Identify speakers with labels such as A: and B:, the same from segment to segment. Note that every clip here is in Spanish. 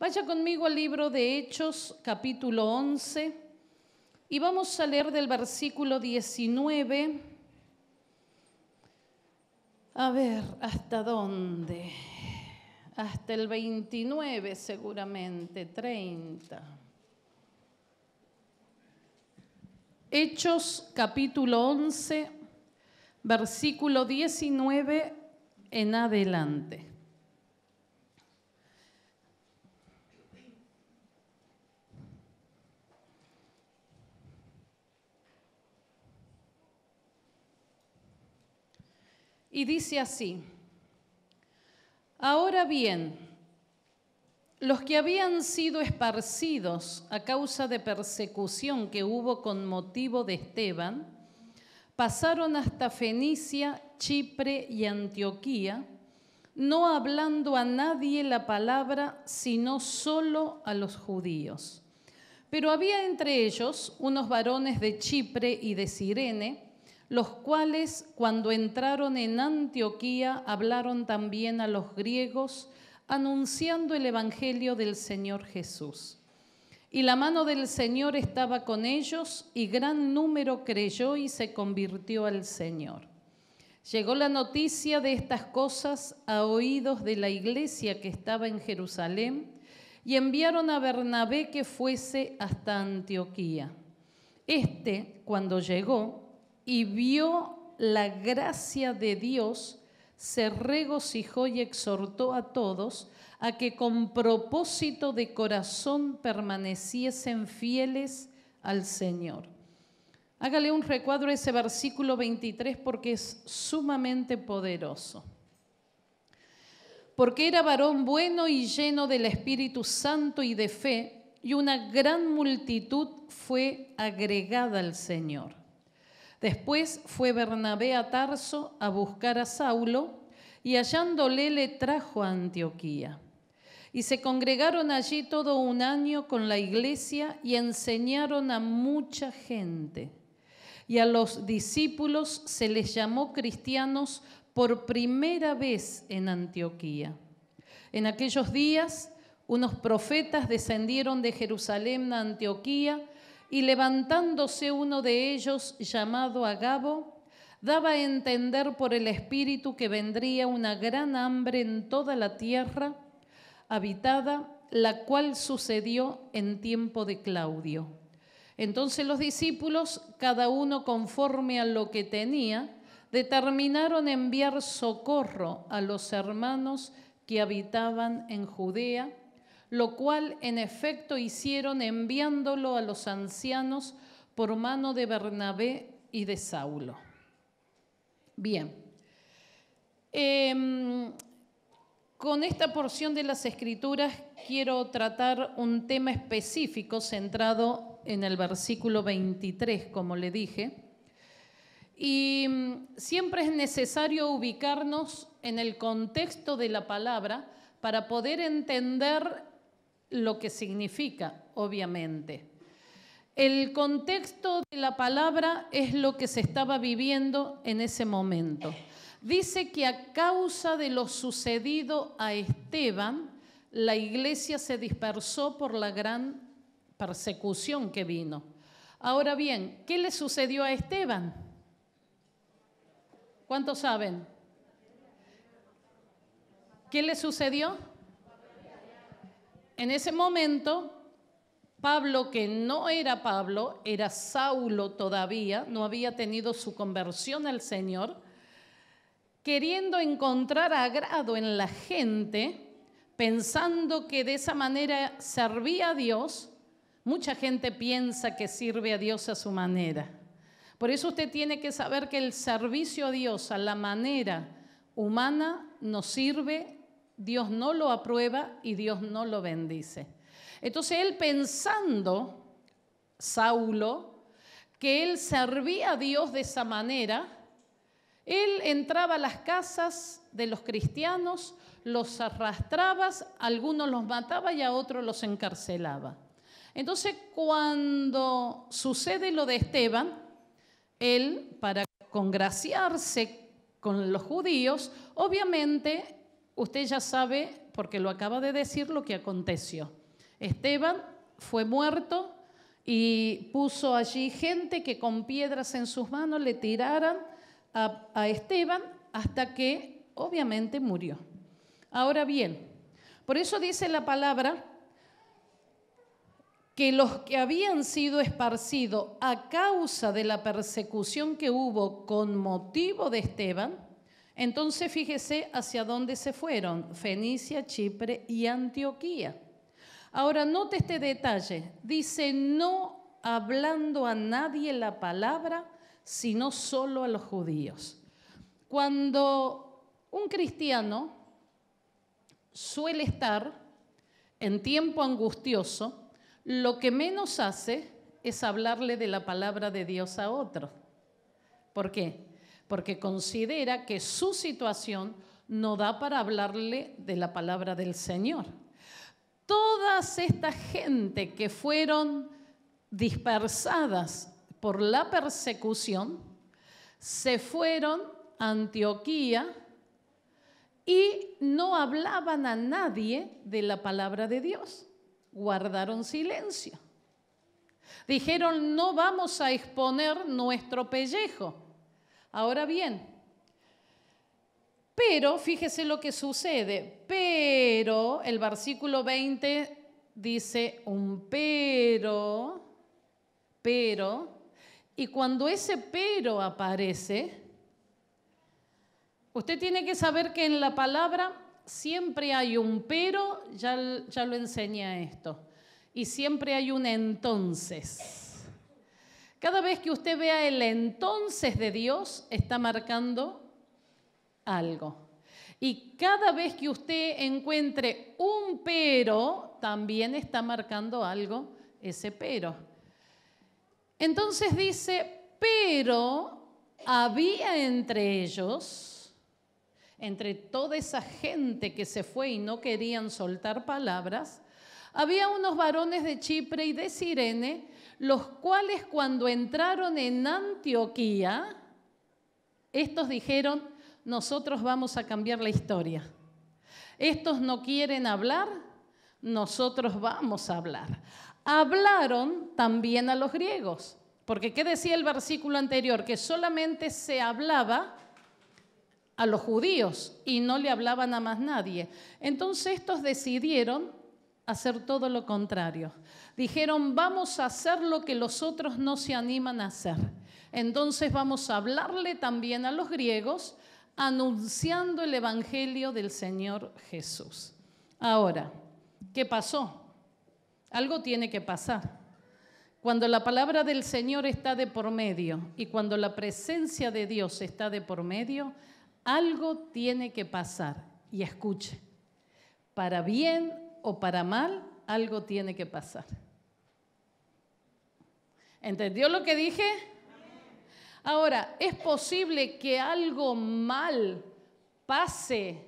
A: Vaya conmigo al libro de Hechos, capítulo 11, y vamos a leer del versículo 19. A ver, ¿hasta dónde? Hasta el 29 seguramente, 30. Hechos capítulo 11, versículo 19 en adelante. y dice así, ahora bien, los que habían sido esparcidos a causa de persecución que hubo con motivo de Esteban, pasaron hasta Fenicia, Chipre y Antioquía, no hablando a nadie la palabra, sino solo a los judíos. Pero había entre ellos unos varones de Chipre y de Sirene, los cuales cuando entraron en Antioquía hablaron también a los griegos, anunciando el Evangelio del Señor Jesús. Y la mano del Señor estaba con ellos, y gran número creyó y se convirtió al Señor. Llegó la noticia de estas cosas a oídos de la iglesia que estaba en Jerusalén, y enviaron a Bernabé que fuese hasta Antioquía. Este, cuando llegó, y vio la gracia de Dios, se regocijó y exhortó a todos a que con propósito de corazón permaneciesen fieles al Señor. Hágale un recuadro a ese versículo 23 porque es sumamente poderoso. Porque era varón bueno y lleno del Espíritu Santo y de fe, y una gran multitud fue agregada al Señor. Después fue Bernabé a Tarso a buscar a Saulo y hallándole le trajo a Antioquía. Y se congregaron allí todo un año con la iglesia y enseñaron a mucha gente. Y a los discípulos se les llamó cristianos por primera vez en Antioquía. En aquellos días, unos profetas descendieron de Jerusalén a Antioquía, y levantándose uno de ellos, llamado Agabo, daba a entender por el Espíritu que vendría una gran hambre en toda la tierra habitada, la cual sucedió en tiempo de Claudio. Entonces los discípulos, cada uno conforme a lo que tenía, determinaron enviar socorro a los hermanos que habitaban en Judea lo cual en efecto hicieron enviándolo a los ancianos por mano de Bernabé y de Saulo. Bien, em, con esta porción de las escrituras quiero tratar un tema específico centrado en el versículo 23, como le dije. Y em, siempre es necesario ubicarnos en el contexto de la palabra para poder entender lo que significa, obviamente. El contexto de la palabra es lo que se estaba viviendo en ese momento. Dice que a causa de lo sucedido a Esteban, la iglesia se dispersó por la gran persecución que vino. Ahora bien, ¿qué le sucedió a Esteban? ¿Cuántos saben? ¿Qué le sucedió? En ese momento, Pablo, que no era Pablo, era Saulo todavía, no había tenido su conversión al Señor, queriendo encontrar agrado en la gente, pensando que de esa manera servía a Dios, mucha gente piensa que sirve a Dios a su manera. Por eso usted tiene que saber que el servicio a Dios a la manera humana nos sirve Dios no lo aprueba y Dios no lo bendice. Entonces él pensando, Saulo, que él servía a Dios de esa manera, él entraba a las casas de los cristianos, los arrastraba, algunos los mataba y a otros los encarcelaba. Entonces, cuando sucede lo de Esteban, él, para congraciarse con los judíos, obviamente usted ya sabe, porque lo acaba de decir, lo que aconteció. Esteban fue muerto y puso allí gente que con piedras en sus manos le tiraran a, a Esteban hasta que obviamente murió. Ahora bien, por eso dice la palabra que los que habían sido esparcidos a causa de la persecución que hubo con motivo de Esteban, entonces fíjese hacia dónde se fueron, Fenicia, Chipre y Antioquía. Ahora note este detalle, dice no hablando a nadie la palabra, sino solo a los judíos. Cuando un cristiano suele estar en tiempo angustioso, lo que menos hace es hablarle de la palabra de Dios a otro. ¿Por qué? porque considera que su situación no da para hablarle de la palabra del Señor. Todas esta gente que fueron dispersadas por la persecución, se fueron a Antioquía y no hablaban a nadie de la palabra de Dios. Guardaron silencio. Dijeron, no vamos a exponer nuestro pellejo. Ahora bien, pero fíjese lo que sucede, pero el versículo 20 dice un pero, pero, y cuando ese pero aparece, usted tiene que saber que en la palabra siempre hay un pero, ya, ya lo enseña esto, y siempre hay un entonces. Cada vez que usted vea el entonces de Dios, está marcando algo. Y cada vez que usted encuentre un pero, también está marcando algo ese pero. Entonces dice, pero había entre ellos, entre toda esa gente que se fue y no querían soltar palabras, había unos varones de Chipre y de Sirene los cuales cuando entraron en Antioquía, estos dijeron, nosotros vamos a cambiar la historia. Estos no quieren hablar, nosotros vamos a hablar. Hablaron también a los griegos, porque ¿qué decía el versículo anterior? Que solamente se hablaba a los judíos y no le hablaban a más nadie. Entonces estos decidieron hacer todo lo contrario. Dijeron, vamos a hacer lo que los otros no se animan a hacer. Entonces vamos a hablarle también a los griegos anunciando el Evangelio del Señor Jesús. Ahora, ¿qué pasó? Algo tiene que pasar. Cuando la palabra del Señor está de por medio y cuando la presencia de Dios está de por medio, algo tiene que pasar. Y escuche, para bien o para mal, algo tiene que pasar. ¿Entendió lo que dije? Ahora, es posible que algo mal pase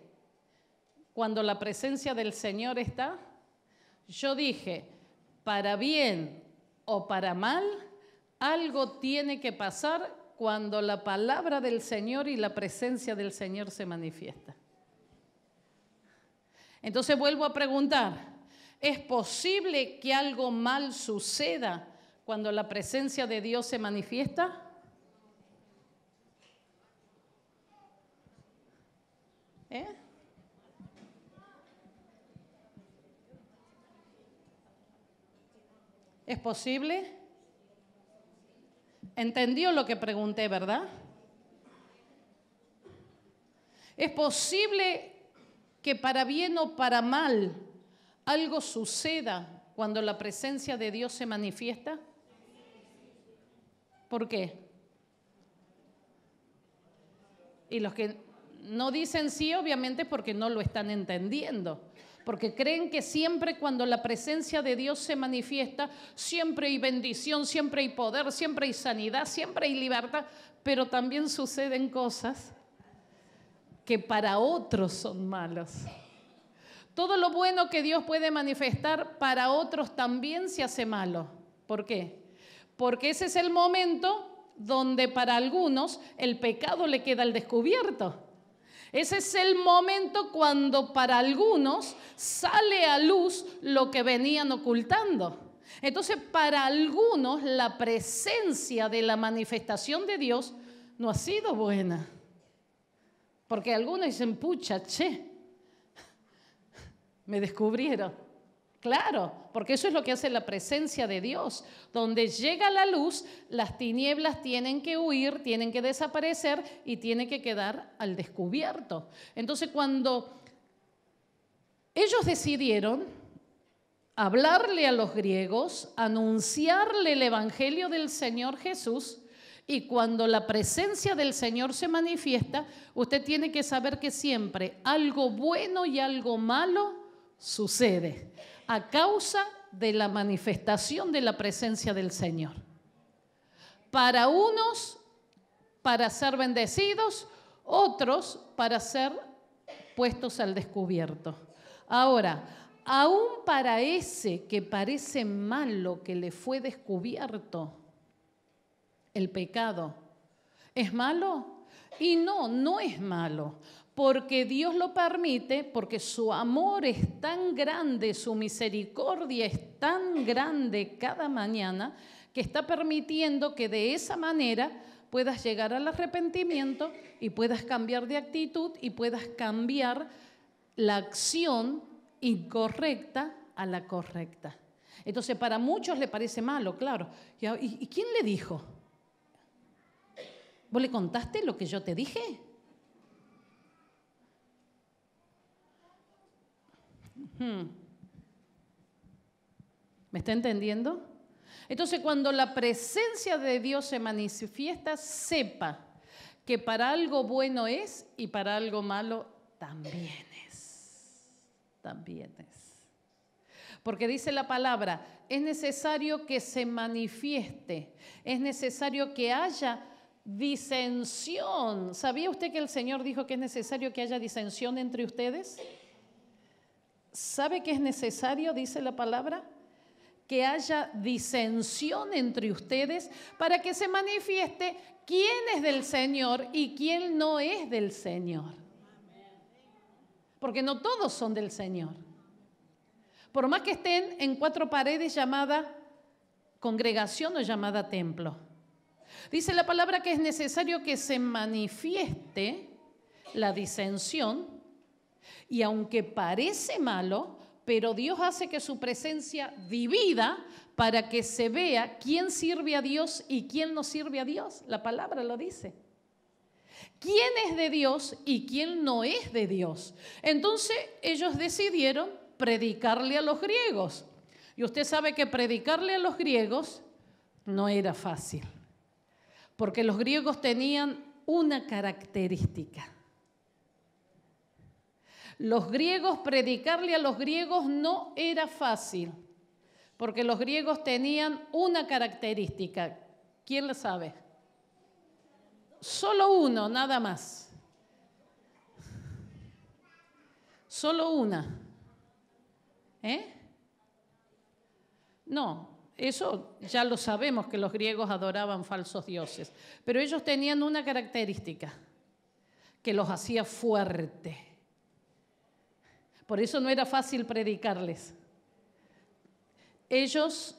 A: cuando la presencia del Señor está. Yo dije, para bien o para mal, algo tiene que pasar cuando la palabra del Señor y la presencia del Señor se manifiesta. Entonces vuelvo a preguntar, ¿es posible que algo mal suceda cuando la presencia de Dios se manifiesta? ¿Eh? ¿Es posible? ¿Entendió lo que pregunté, verdad? ¿Es posible que para bien o para mal algo suceda cuando la presencia de Dios se manifiesta? ¿Por qué? Y los que no dicen sí, obviamente, porque no lo están entendiendo. Porque creen que siempre cuando la presencia de Dios se manifiesta, siempre hay bendición, siempre hay poder, siempre hay sanidad, siempre hay libertad, pero también suceden cosas que para otros son malos. Todo lo bueno que Dios puede manifestar para otros también se hace malo. ¿Por qué? Porque ese es el momento donde para algunos el pecado le queda al descubierto. Ese es el momento cuando para algunos sale a luz lo que venían ocultando. Entonces, para algunos la presencia de la manifestación de Dios no ha sido buena. Porque algunos dicen, pucha, che, me descubrieron. Claro, porque eso es lo que hace la presencia de Dios. Donde llega la luz, las tinieblas tienen que huir, tienen que desaparecer y tiene que quedar al descubierto. Entonces cuando ellos decidieron hablarle a los griegos, anunciarle el Evangelio del Señor Jesús, y cuando la presencia del Señor se manifiesta, usted tiene que saber que siempre algo bueno y algo malo sucede a causa de la manifestación de la presencia del Señor. Para unos, para ser bendecidos, otros para ser puestos al descubierto. Ahora, aún para ese que parece malo que le fue descubierto, el pecado. ¿Es malo? Y no, no es malo, porque Dios lo permite, porque su amor es tan grande, su misericordia es tan grande cada mañana, que está permitiendo que de esa manera puedas llegar al arrepentimiento y puedas cambiar de actitud y puedas cambiar la acción incorrecta a la correcta. Entonces, para muchos le parece malo, claro. ¿Y, quién le dijo? ¿Vos le contaste lo que yo te dije? Hmm. ¿Me está entendiendo? Entonces, cuando la presencia de Dios se manifiesta, sepa que para algo bueno es y para algo malo también es. También es. Porque dice la palabra, es necesario que se manifieste, es necesario que haya disensión. ¿Sabía usted que el Señor dijo que es necesario que haya disensión entre ustedes? ¿Sabe que es necesario, dice la palabra? Que haya disensión entre ustedes para que se manifieste quién es del Señor y quién no es del Señor. Porque no todos son del Señor. Por más que estén en cuatro paredes llamada congregación o llamada templo. Dice la palabra que es necesario que se manifieste la disensión y aunque parece malo, pero Dios hace que su presencia divida para que se vea quién sirve a Dios y quién no sirve a Dios. La palabra lo dice. ¿Quién es de Dios y quién no es de Dios? Entonces ellos decidieron predicarle a los griegos. Y usted sabe que predicarle a los griegos no era fácil porque los griegos tenían una característica. Los griegos, predicarle a los griegos no era fácil, porque los griegos tenían una característica. ¿Quién la sabe? Solo uno, nada más. Solo una. ¿Eh? No, eso ya lo sabemos que los griegos adoraban falsos dioses, pero ellos tenían una característica que los hacía fuerte. Por eso no era fácil predicarles. Ellos,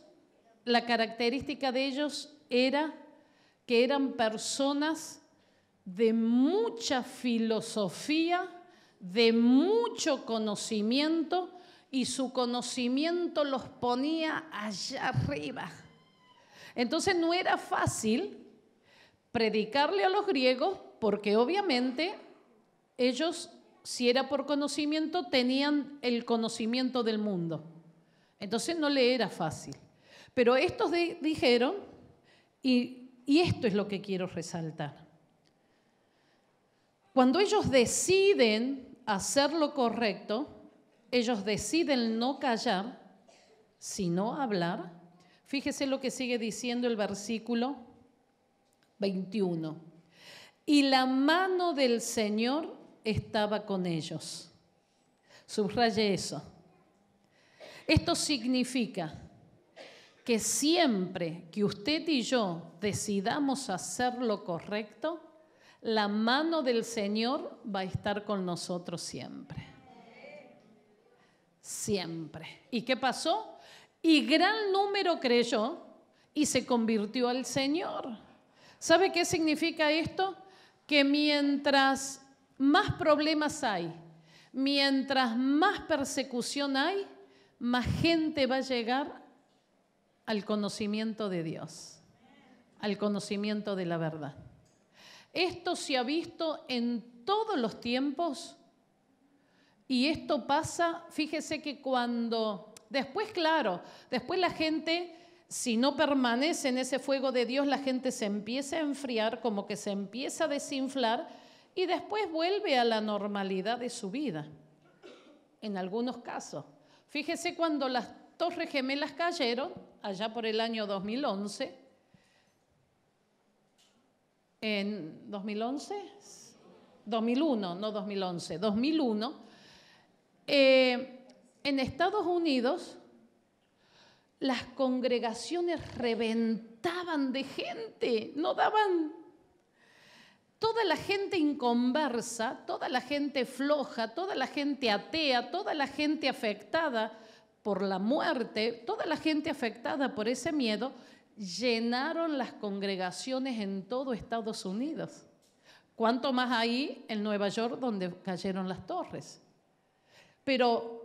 A: la característica de ellos era que eran personas de mucha filosofía, de mucho conocimiento, y su conocimiento los ponía allá arriba. Entonces no era fácil predicarle a los griegos porque obviamente ellos, si era por conocimiento, tenían el conocimiento del mundo. Entonces no le era fácil. Pero estos dijeron, y esto es lo que quiero resaltar, cuando ellos deciden hacer lo correcto, ellos deciden no callar, sino hablar. Fíjese lo que sigue diciendo el versículo 21. Y la mano del Señor estaba con ellos. Subraye eso. Esto significa que siempre que usted y yo decidamos hacer lo correcto, la mano del Señor va a estar con nosotros siempre siempre. ¿Y qué pasó? Y gran número creyó y se convirtió al Señor. ¿Sabe qué significa esto? Que mientras más problemas hay, mientras más persecución hay, más gente va a llegar al conocimiento de Dios, al conocimiento de la verdad. Esto se ha visto en todos los tiempos y esto pasa, fíjese que cuando, después claro, después la gente, si no permanece en ese fuego de Dios, la gente se empieza a enfriar, como que se empieza a desinflar y después vuelve a la normalidad de su vida, en algunos casos. Fíjese cuando las torres gemelas cayeron, allá por el año 2011, en 2011, 2001, no 2011, 2001, eh, en Estados Unidos las congregaciones reventaban de gente, no daban toda la gente inconversa, toda la gente floja, toda la gente atea, toda la gente afectada por la muerte, toda la gente afectada por ese miedo, llenaron las congregaciones en todo Estados Unidos. ¿Cuánto más ahí en Nueva York donde cayeron las torres? pero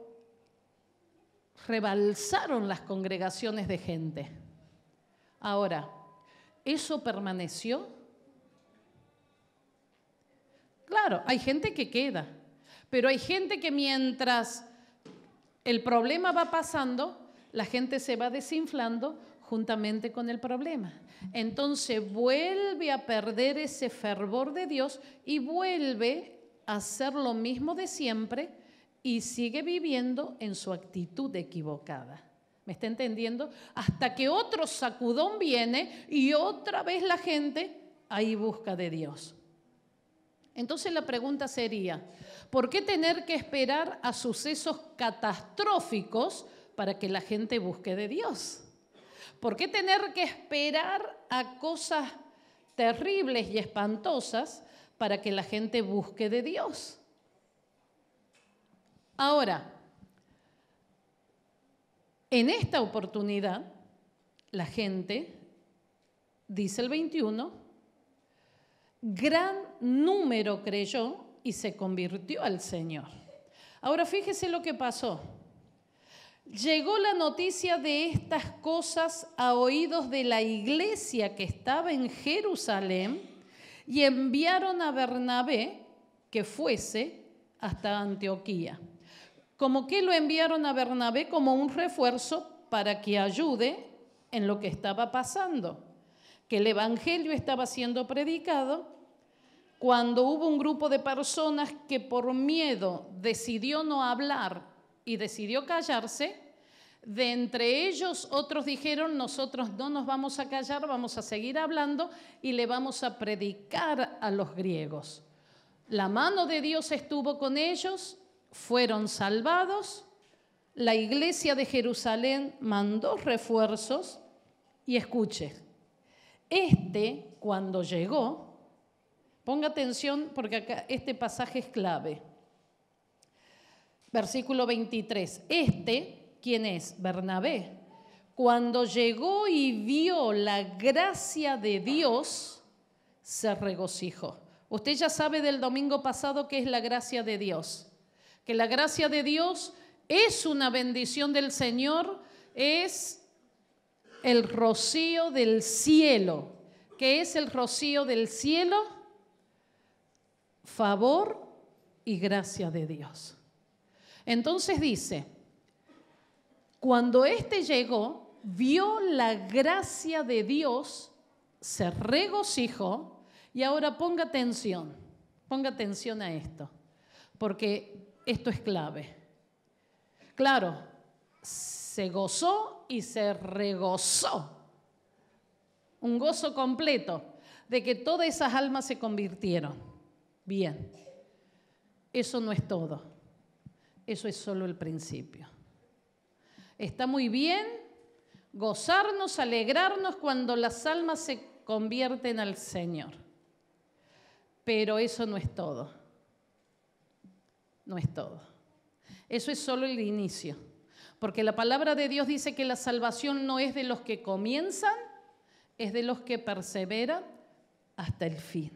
A: rebalsaron las congregaciones de gente. Ahora, ¿eso permaneció? Claro, hay gente que queda, pero hay gente que mientras el problema va pasando, la gente se va desinflando juntamente con el problema. Entonces vuelve a perder ese fervor de Dios y vuelve a hacer lo mismo de siempre y sigue viviendo en su actitud equivocada. ¿Me está entendiendo? Hasta que otro sacudón viene y otra vez la gente ahí busca de Dios. Entonces la pregunta sería, ¿por qué tener que esperar a sucesos catastróficos para que la gente busque de Dios? ¿Por qué tener que esperar a cosas terribles y espantosas para que la gente busque de Dios? Ahora, en esta oportunidad, la gente, dice el 21, gran número creyó y se convirtió al Señor. Ahora fíjese lo que pasó. Llegó la noticia de estas cosas a oídos de la iglesia que estaba en Jerusalén y enviaron a Bernabé que fuese hasta Antioquía como que lo enviaron a Bernabé como un refuerzo para que ayude en lo que estaba pasando, que el Evangelio estaba siendo predicado, cuando hubo un grupo de personas que por miedo decidió no hablar y decidió callarse, de entre ellos otros dijeron, nosotros no nos vamos a callar, vamos a seguir hablando y le vamos a predicar a los griegos. La mano de Dios estuvo con ellos fueron salvados, la iglesia de Jerusalén mandó refuerzos y escuche, este cuando llegó, ponga atención porque acá este pasaje es clave. Versículo 23, este, ¿quién es? Bernabé. Cuando llegó y vio la gracia de Dios, se regocijó. Usted ya sabe del domingo pasado qué es la gracia de Dios que la gracia de Dios es una bendición del Señor, es el rocío del cielo. que es el rocío del cielo? Favor y gracia de Dios. Entonces dice, cuando éste llegó, vio la gracia de Dios, se regocijó, y ahora ponga atención, ponga atención a esto, porque esto es clave. Claro, se gozó y se regozó. Un gozo completo de que todas esas almas se convirtieron. Bien, eso no es todo. Eso es solo el principio. Está muy bien gozarnos, alegrarnos cuando las almas se convierten al Señor. Pero eso no es todo no es todo. Eso es solo el inicio. Porque la palabra de Dios dice que la salvación no es de los que comienzan, es de los que perseveran hasta el fin.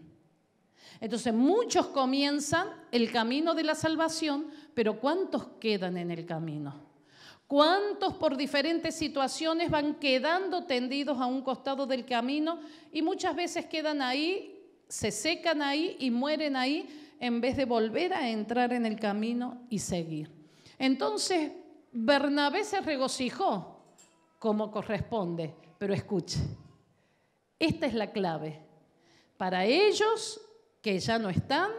A: Entonces muchos comienzan el camino de la salvación, pero ¿cuántos quedan en el camino? ¿Cuántos por diferentes situaciones van quedando tendidos a un costado del camino y muchas veces quedan ahí, se secan ahí y mueren ahí en vez de volver a entrar en el camino y seguir. Entonces, Bernabé se regocijó como corresponde, pero escuche, esta es la clave. Para ellos que ya no están,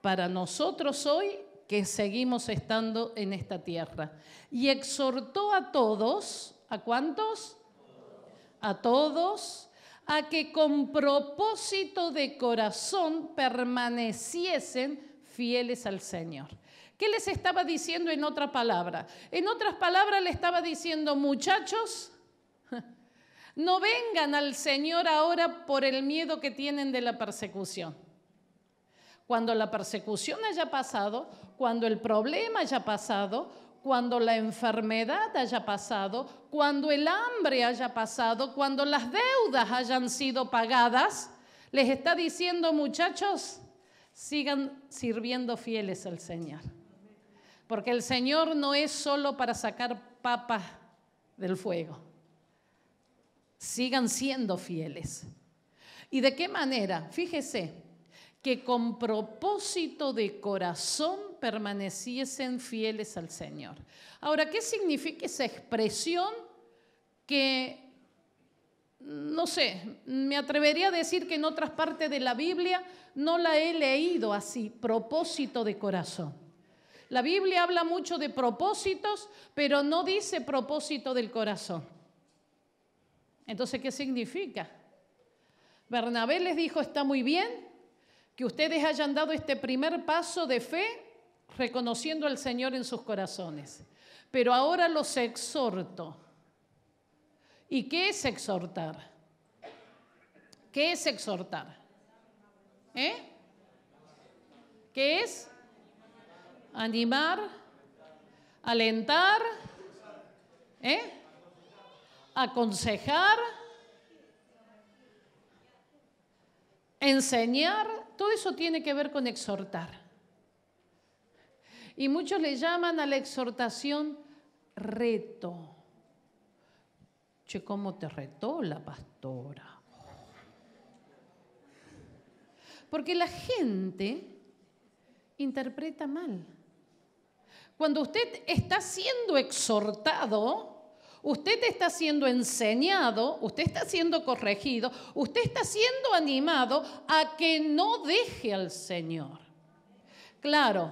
A: para nosotros hoy que seguimos estando en esta tierra. Y exhortó a todos, ¿a cuántos? A todos a que con propósito de corazón permaneciesen fieles al Señor. ¿Qué les estaba diciendo en otra palabra? En otras palabras le estaba diciendo, muchachos, no vengan al Señor ahora por el miedo que tienen de la persecución. Cuando la persecución haya pasado, cuando el problema haya pasado, cuando la enfermedad haya pasado, cuando el hambre haya pasado, cuando las deudas hayan sido pagadas, les está diciendo, muchachos, sigan sirviendo fieles al Señor. Porque el Señor no es solo para sacar papas del fuego. Sigan siendo fieles. ¿Y de qué manera? Fíjese, que con propósito de corazón permaneciesen fieles al Señor. Ahora, ¿qué significa esa expresión que, no sé, me atrevería a decir que en otras partes de la Biblia no la he leído así, propósito de corazón? La Biblia habla mucho de propósitos, pero no dice propósito del corazón. Entonces, ¿qué significa? Bernabé les dijo, está muy bien, que ustedes hayan dado este primer paso de fe reconociendo al Señor en sus corazones. Pero ahora los exhorto. ¿Y qué es exhortar? ¿Qué es exhortar? ¿Eh? ¿Qué es? Animar, alentar, ¿eh? aconsejar, enseñar todo eso tiene que ver con exhortar. Y muchos le llaman a la exhortación reto. Che, ¿cómo te retó la pastora? Porque la gente interpreta mal. Cuando usted está siendo exhortado, Usted está siendo enseñado, usted está siendo corregido, usted está siendo animado a que no deje al Señor. Claro,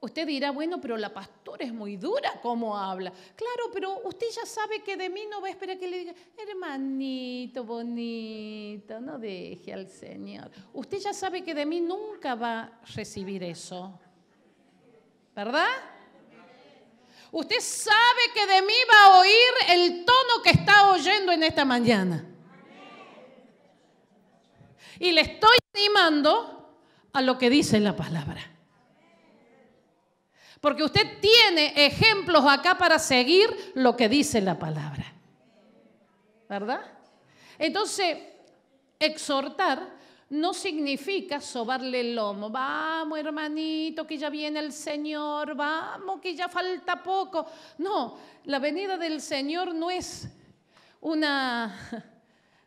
A: usted dirá, bueno, pero la pastora es muy dura como habla. Claro, pero usted ya sabe que de mí no va a esperar que le diga, hermanito bonito, no deje al Señor. Usted ya sabe que de mí nunca va a recibir eso. ¿Verdad? Usted sabe que de mí va a oír el tono que está oyendo en esta mañana. Y le estoy animando a lo que dice la palabra. Porque usted tiene ejemplos acá para seguir lo que dice la palabra. ¿Verdad? Entonces, exhortar no significa sobarle el lomo. Vamos, hermanito, que ya viene el Señor, vamos, que ya falta poco. No, la venida del Señor no es una,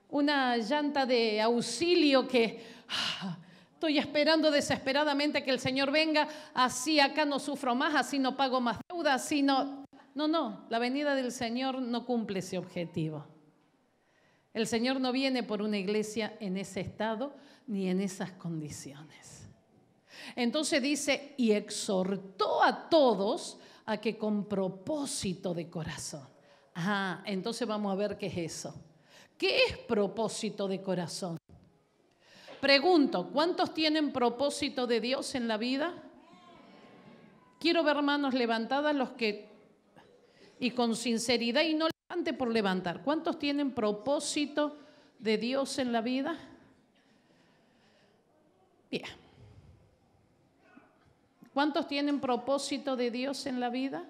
A: una llanta de auxilio que ah, estoy esperando desesperadamente que el Señor venga, así acá no sufro más, así no pago más deuda, así no... No, no, la venida del Señor no cumple ese objetivo. El Señor no viene por una iglesia en ese estado, ni en esas condiciones. Entonces dice, y exhortó a todos a que con propósito de corazón. Ah, entonces vamos a ver qué es eso. ¿Qué es propósito de corazón? Pregunto, ¿cuántos tienen propósito de Dios en la vida? Quiero ver manos levantadas los que, y con sinceridad y no levante por levantar. ¿Cuántos tienen propósito de Dios en la vida? Bien. ¿Cuántos tienen propósito de Dios en la vida?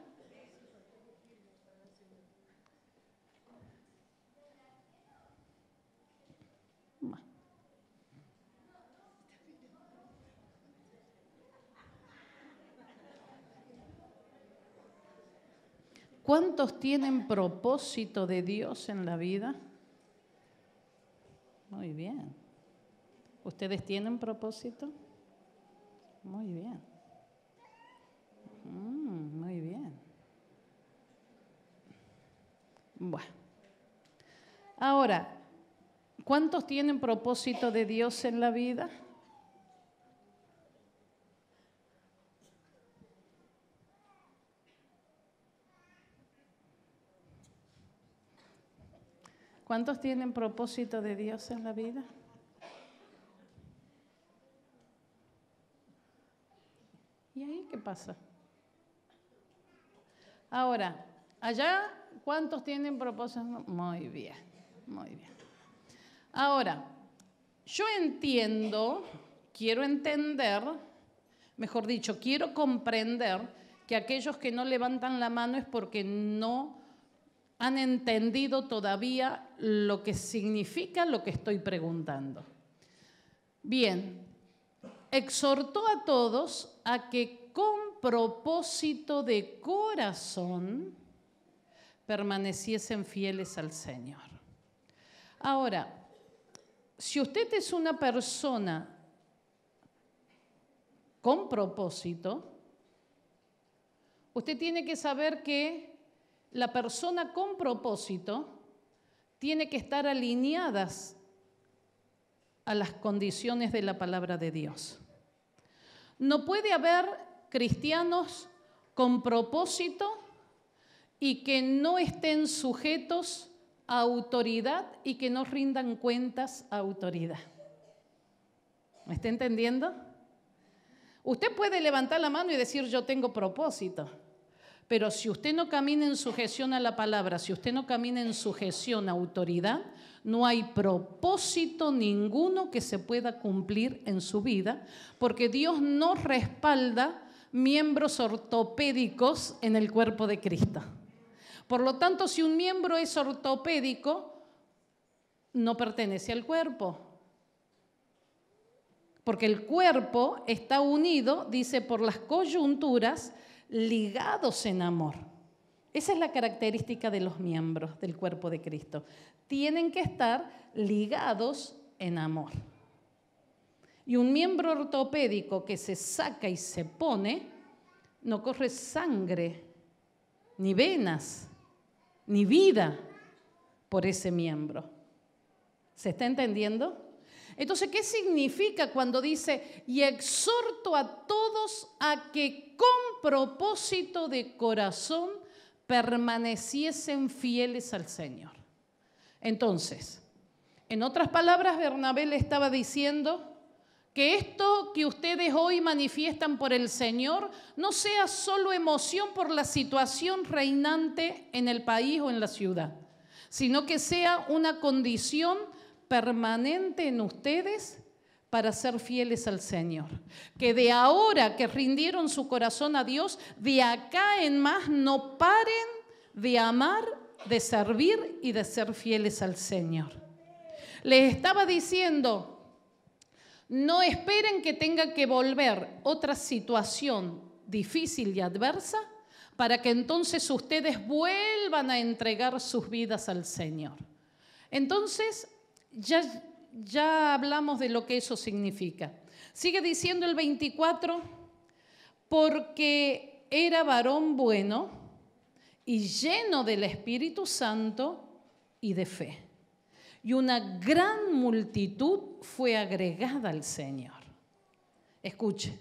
A: ¿Cuántos tienen propósito de Dios en la vida? Muy bien. ¿Ustedes tienen propósito? Muy bien. Mm, muy bien. Bueno. Ahora, ¿cuántos tienen propósito de Dios en la vida? ¿Cuántos tienen propósito de Dios en la vida? ¿Y ahí qué pasa? Ahora, allá, ¿cuántos tienen propósito? Muy bien, muy bien. Ahora, yo entiendo, quiero entender, mejor dicho, quiero comprender que aquellos que no levantan la mano es porque no han entendido todavía lo que significa lo que estoy preguntando. Bien, exhortó a todos a que con propósito de corazón permaneciesen fieles al Señor. Ahora, si usted es una persona con propósito, usted tiene que saber que la persona con propósito tiene que estar alineadas a las condiciones de la palabra de Dios. No puede haber cristianos con propósito y que no estén sujetos a autoridad y que no rindan cuentas a autoridad. ¿Me está entendiendo? Usted puede levantar la mano y decir yo tengo propósito, pero si usted no camina en sujeción a la palabra, si usted no camina en sujeción a autoridad, no hay propósito ninguno que se pueda cumplir en su vida, porque Dios no respalda miembros ortopédicos en el cuerpo de Cristo. Por lo tanto, si un miembro es ortopédico, no pertenece al cuerpo. Porque el cuerpo está unido, dice, por las coyunturas, ligados en amor. Esa es la característica de los miembros del cuerpo de Cristo. Tienen que estar ligados en amor. Y un miembro ortopédico que se saca y se pone, no corre sangre, ni venas, ni vida por ese miembro. ¿Se está entendiendo? Entonces, ¿qué significa cuando dice, y exhorto a todos a que con propósito de corazón permaneciesen fieles al Señor. Entonces, en otras palabras, Bernabé le estaba diciendo que esto que ustedes hoy manifiestan por el Señor no sea solo emoción por la situación reinante en el país o en la ciudad, sino que sea una condición permanente en ustedes para ser fieles al Señor. Que de ahora que rindieron su corazón a Dios, de acá en más no paren de amar, de servir y de ser fieles al Señor. Les estaba diciendo, no esperen que tenga que volver otra situación difícil y adversa para que entonces ustedes vuelvan a entregar sus vidas al Señor. Entonces, ya ya hablamos de lo que eso significa. Sigue diciendo el 24, porque era varón bueno y lleno del Espíritu Santo y de fe. Y una gran multitud fue agregada al Señor. Escuche,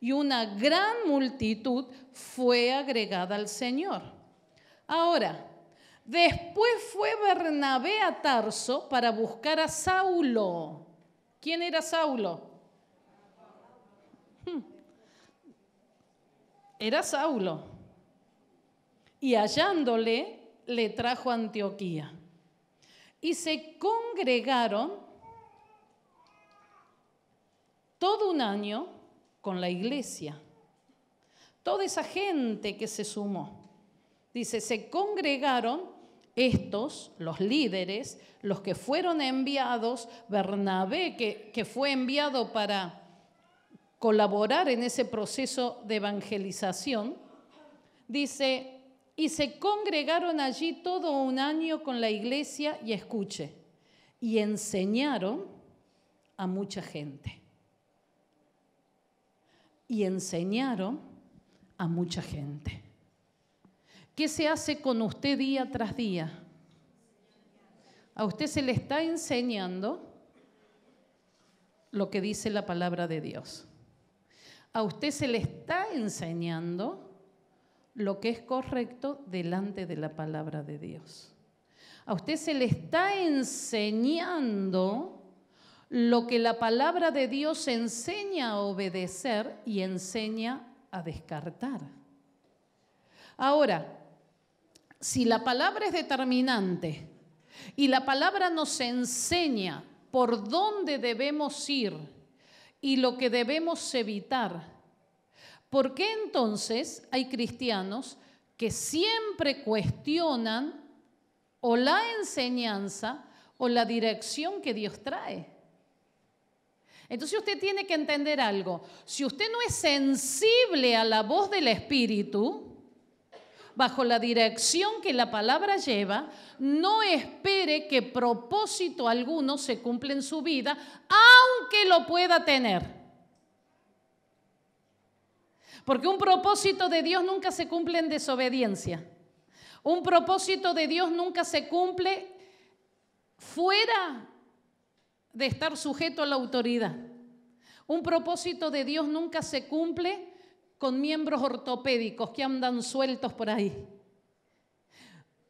A: y una gran multitud fue agregada al Señor. Ahora, Después fue Bernabé a Tarso para buscar a Saulo. ¿Quién era Saulo? Hmm. Era Saulo. Y hallándole, le trajo a Antioquía. Y se congregaron todo un año con la iglesia. Toda esa gente que se sumó. Dice, se congregaron estos, los líderes, los que fueron enviados, Bernabé, que, fue enviado para colaborar en ese proceso de evangelización, dice, y se congregaron allí todo un año con la iglesia y escuche, y enseñaron a mucha gente. Y enseñaron a mucha gente. ¿Qué se hace con usted día tras día? A usted se le está enseñando lo que dice la palabra de Dios. A usted se le está enseñando lo que es correcto delante de la palabra de Dios. A usted se le está enseñando lo que la palabra de Dios enseña a obedecer y enseña a descartar. Ahora, si la palabra es determinante y la palabra nos enseña por dónde debemos ir y lo que debemos evitar, ¿por qué entonces hay cristianos que siempre cuestionan o la enseñanza o la dirección que Dios trae? Entonces usted tiene que entender algo. Si usted no es sensible a la voz del Espíritu, bajo la dirección que la palabra lleva, no espere que propósito alguno se cumpla en su vida, aunque lo pueda tener. Porque un propósito de Dios nunca se cumple en desobediencia. Un propósito de Dios nunca se cumple fuera de estar sujeto a la autoridad. Un propósito de Dios nunca se cumple con miembros ortopédicos que andan sueltos por ahí.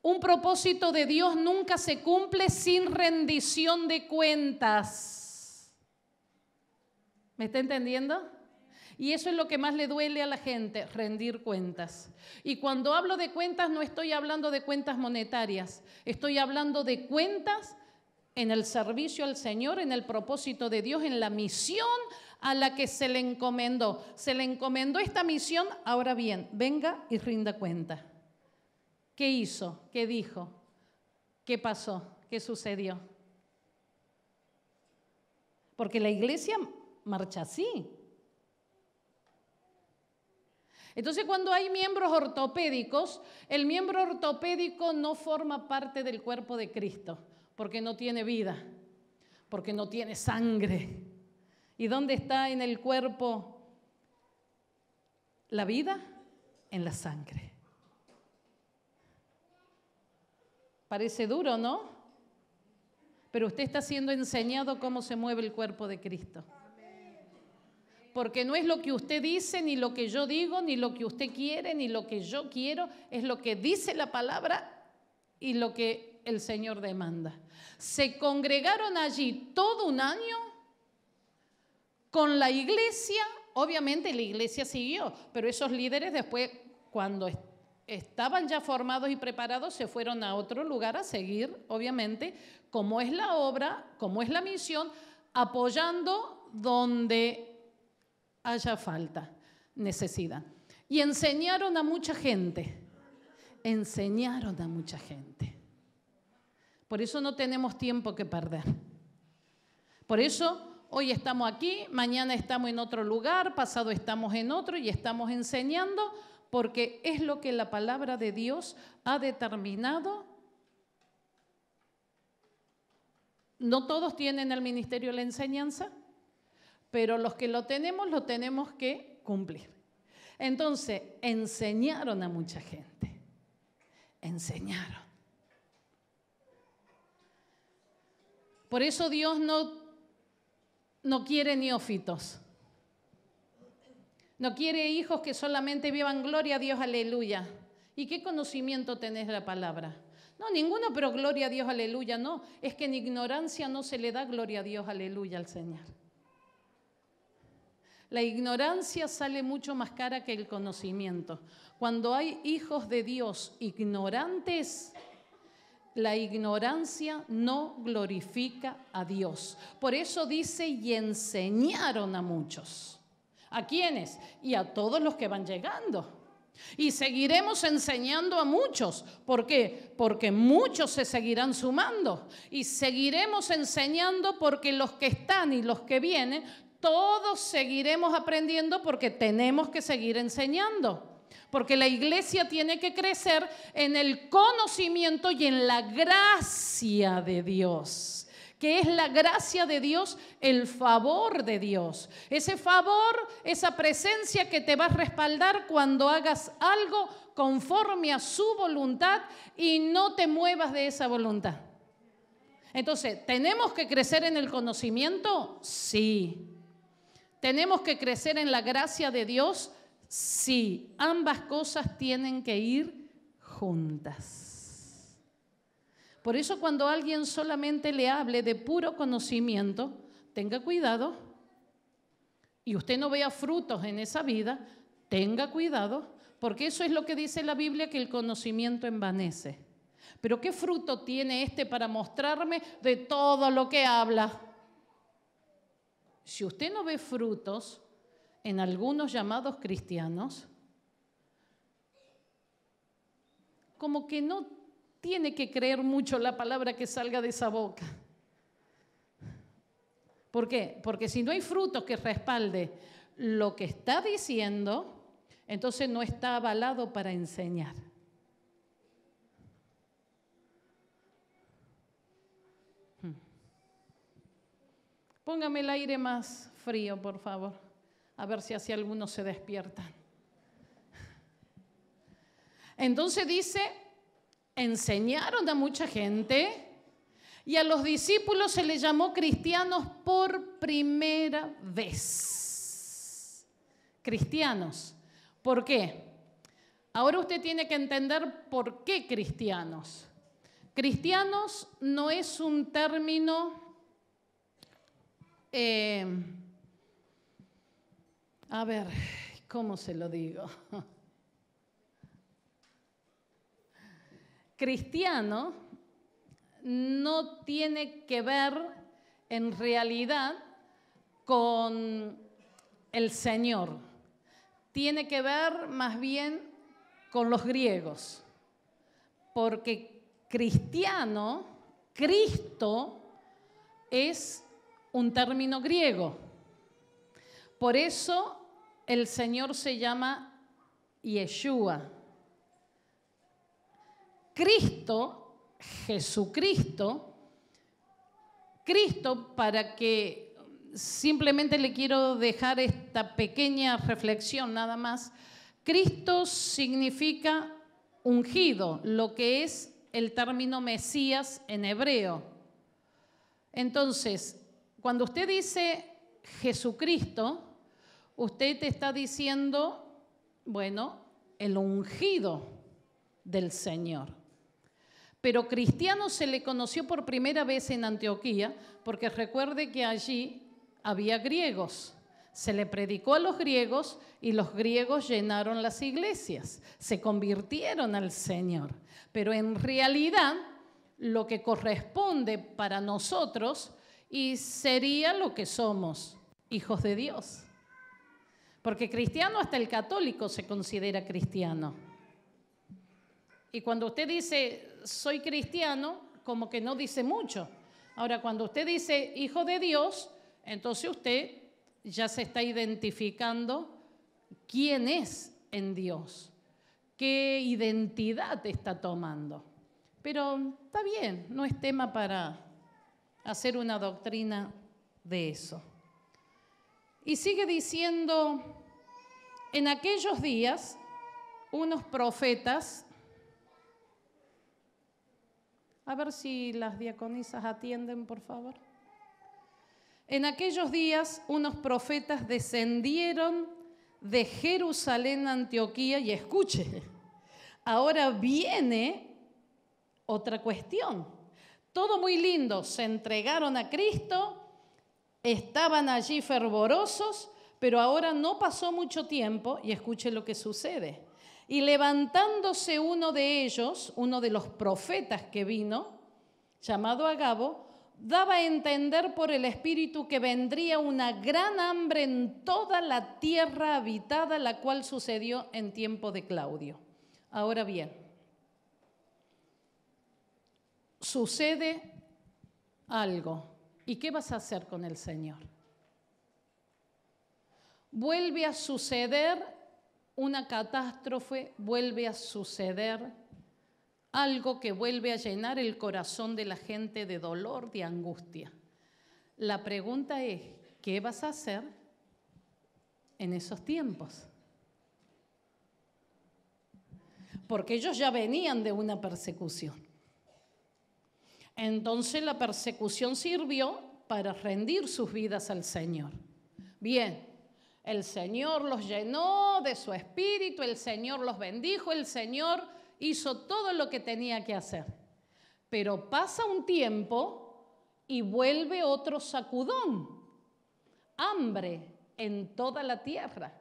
A: Un propósito de Dios nunca se cumple sin rendición de cuentas. ¿Me está entendiendo? Y eso es lo que más le duele a la gente, rendir cuentas. Y cuando hablo de cuentas no estoy hablando de cuentas monetarias, estoy hablando de cuentas en el servicio al Señor, en el propósito de Dios, en la misión a la que se le encomendó. Se le encomendó esta misión, ahora bien, venga y rinda cuenta. ¿Qué hizo? ¿Qué dijo? ¿Qué pasó? ¿Qué sucedió? Porque la iglesia marcha así. Entonces cuando hay miembros ortopédicos, el miembro ortopédico no forma parte del cuerpo de Cristo porque no tiene vida, porque no tiene sangre. ¿Y dónde está en el cuerpo la vida? En la sangre. Parece duro, ¿no? Pero usted está siendo enseñado cómo se mueve el cuerpo de Cristo. Porque no es lo que usted dice, ni lo que yo digo, ni lo que usted quiere, ni lo que yo quiero, es lo que dice la palabra y lo que el Señor demanda. Se congregaron allí todo un año con la iglesia. Obviamente la iglesia siguió, pero esos líderes después, cuando estaban ya formados y preparados, se fueron a otro lugar a seguir, obviamente, como es la obra, como es la misión, apoyando donde haya falta, necesidad. Y enseñaron a mucha gente, enseñaron a mucha gente. Por eso no tenemos tiempo que perder. Por eso hoy estamos aquí, mañana estamos en otro lugar, pasado estamos en otro y estamos enseñando porque es lo que la palabra de Dios ha determinado. No todos tienen el ministerio de la enseñanza, pero los que lo tenemos lo tenemos que cumplir. Entonces, enseñaron a mucha gente, enseñaron. Por eso Dios no, no quiere neófitos. No quiere hijos que solamente vivan gloria a Dios, aleluya. ¿Y qué conocimiento tenés de la palabra? No, ninguno, pero gloria a Dios, aleluya. No, es que en ignorancia no se le da gloria a Dios, aleluya al Señor. La ignorancia sale mucho más cara que el conocimiento. Cuando hay hijos de Dios ignorantes, la ignorancia no glorifica a Dios. Por eso dice, y enseñaron a muchos. ¿A quiénes? Y a todos los que van llegando. Y seguiremos enseñando a muchos. ¿Por qué? Porque muchos se seguirán sumando. Y seguiremos enseñando porque los que están y los que vienen, todos seguiremos aprendiendo porque tenemos que seguir enseñando porque la iglesia tiene que crecer en el conocimiento y en la gracia de Dios que es la gracia de Dios, el favor de Dios. Ese favor, esa presencia que te va a respaldar cuando hagas algo conforme a su voluntad y no te muevas de esa voluntad. Entonces, ¿tenemos que crecer en el conocimiento? Sí. ¿Tenemos que crecer en la gracia de Dios? Sí, ambas cosas tienen que ir juntas. Por eso cuando alguien solamente le hable de puro conocimiento, tenga cuidado y usted no vea frutos en esa vida, tenga cuidado, porque eso es lo que dice la Biblia, que el conocimiento envanece. Pero ¿qué fruto tiene este para mostrarme de todo lo que habla? Si usted no ve frutos, en algunos llamados cristianos como que no tiene que creer mucho la palabra que salga de esa boca. ¿Por qué? Porque si no hay fruto que respalde lo que está diciendo, entonces no está avalado para enseñar. Hmm. Póngame el aire más frío, por favor a ver si así algunos se despiertan. Entonces dice, enseñaron a mucha gente y a los discípulos se les llamó cristianos por primera vez. Cristianos. ¿Por qué? Ahora usted tiene que entender por qué cristianos. Cristianos no es un término... Eh, a ver, ¿cómo se lo digo? Cristiano no tiene que ver en realidad con el Señor, tiene que ver más bien con los griegos, porque cristiano, Cristo, es un término griego. Por eso el Señor se llama Yeshua. Cristo, Jesucristo, Cristo para que simplemente le quiero dejar esta pequeña reflexión nada más. Cristo significa ungido, lo que es el término Mesías en hebreo. Entonces, cuando usted dice Jesucristo, usted te está diciendo, bueno, el ungido del Señor. Pero cristiano se le conoció por primera vez en Antioquía, porque recuerde que allí había griegos. Se le predicó a los griegos y los griegos llenaron las iglesias, se convirtieron al Señor. Pero en realidad lo que corresponde para nosotros y sería lo que somos, hijos de Dios. Porque cristiano hasta el católico se considera cristiano. Y cuando usted dice, soy cristiano, como que no dice mucho. Ahora, cuando usted dice, hijo de Dios, entonces usted ya se está identificando quién es en Dios, qué identidad está tomando. Pero está bien, no es tema para hacer una doctrina de eso. Y sigue diciendo, en aquellos días, unos profetas, a ver si las diaconisas atienden, por favor. En aquellos días, unos profetas descendieron de Jerusalén a Antioquía y escuche, ahora viene otra cuestión. Todo muy lindo, se entregaron a Cristo, Estaban allí fervorosos, pero ahora no pasó mucho tiempo y escuche lo que sucede. Y levantándose uno de ellos, uno de los profetas que vino, llamado Agabo, daba a entender por el Espíritu que vendría una gran hambre en toda la tierra habitada, la cual sucedió en tiempo de Claudio. Ahora bien, sucede algo. ¿Y qué vas a hacer con el Señor? Vuelve a suceder una catástrofe, vuelve a suceder algo que vuelve a llenar el corazón de la gente de dolor, de angustia. La pregunta es, ¿qué vas a hacer en esos tiempos? Porque ellos ya venían de una persecución. Entonces la persecución sirvió para rendir sus vidas al Señor. Bien, el Señor los llenó de su espíritu, el Señor los bendijo, el Señor hizo todo lo que tenía que hacer. Pero pasa un tiempo y vuelve otro sacudón, hambre en toda la tierra.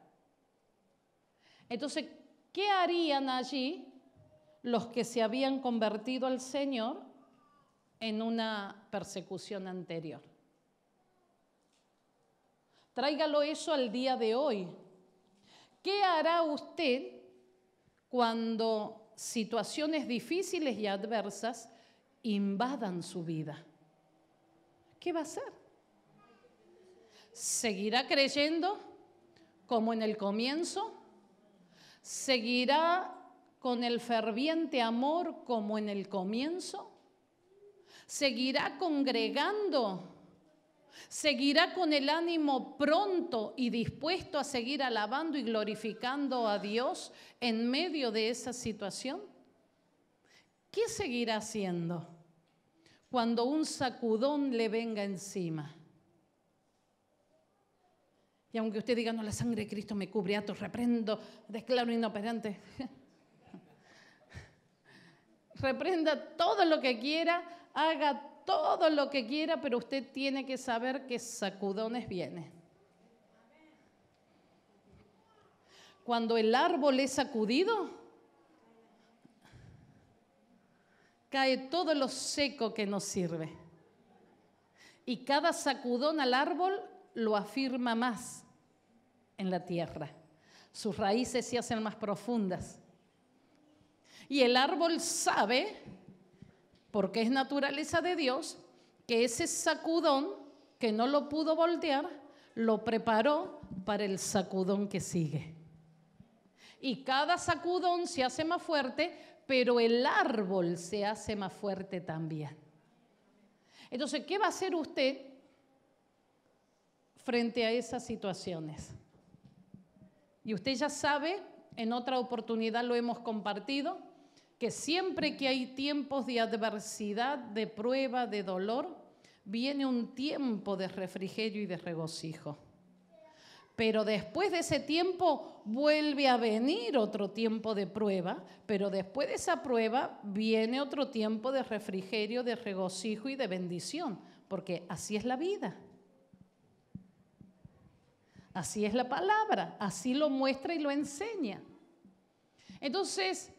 A: Entonces, ¿qué harían allí los que se habían convertido al Señor? en una persecución anterior. Tráigalo eso al día de hoy. ¿Qué hará usted cuando situaciones difíciles y adversas invadan su vida? ¿Qué va a hacer? ¿Seguirá creyendo como en el comienzo? ¿Seguirá con el ferviente amor como en el comienzo? seguirá congregando, seguirá con el ánimo pronto y dispuesto a seguir alabando y glorificando a Dios en medio de esa situación? ¿Qué seguirá haciendo cuando un sacudón le venga encima? Y aunque usted diga, no, la sangre de Cristo me cubre, todos reprendo, declaro inoperante. Reprenda todo lo que quiera, haga todo lo que quiera, pero usted tiene que saber que sacudones vienen. Cuando el árbol es sacudido, cae todo lo seco que nos sirve. Y cada sacudón al árbol lo afirma más en la tierra. Sus raíces se hacen más profundas. Y el árbol sabe porque es naturaleza de Dios, que ese sacudón que no lo pudo voltear, lo preparó para el sacudón que sigue. Y cada sacudón se hace más fuerte, pero el árbol se hace más fuerte también. Entonces, ¿qué va a hacer usted frente a esas situaciones? Y usted ya sabe, en otra oportunidad lo hemos compartido, que siempre que hay tiempos de adversidad, de prueba, de dolor, viene un tiempo de refrigerio y de regocijo. Pero después de ese tiempo vuelve a venir otro tiempo de prueba, pero después de esa prueba viene otro tiempo de refrigerio, de regocijo y de bendición, porque así es la vida. Así es la palabra, así lo muestra y lo enseña. Entonces,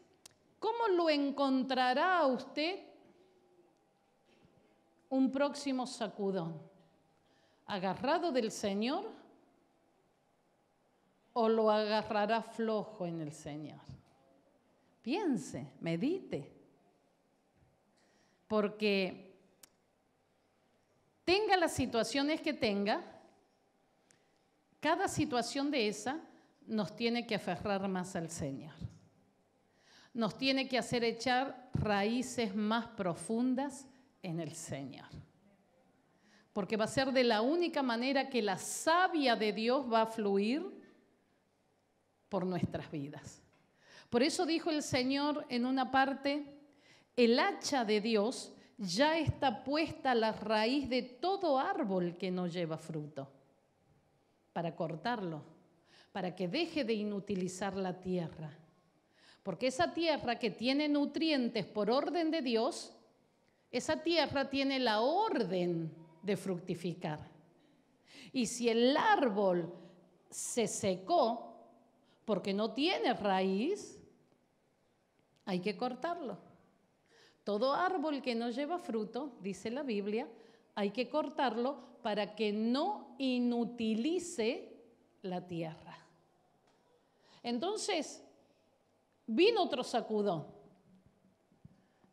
A: ¿Cómo lo encontrará a usted un próximo sacudón? ¿Agarrado del Señor o lo agarrará flojo en el Señor? Piense, medite, porque tenga las situaciones que tenga, cada situación de esa nos tiene que aferrar más al Señor nos tiene que hacer echar raíces más profundas en el Señor. Porque va a ser de la única manera que la savia de Dios va a fluir por nuestras vidas. Por eso dijo el Señor en una parte, el hacha de Dios ya está puesta a la raíz de todo árbol que no lleva fruto, para cortarlo, para que deje de inutilizar la tierra porque esa tierra que tiene nutrientes por orden de Dios, esa tierra tiene la orden de fructificar. Y si el árbol se secó porque no tiene raíz, hay que cortarlo. Todo árbol que no lleva fruto, dice la Biblia, hay que cortarlo para que no inutilice la tierra. Entonces, Vino otro sacudo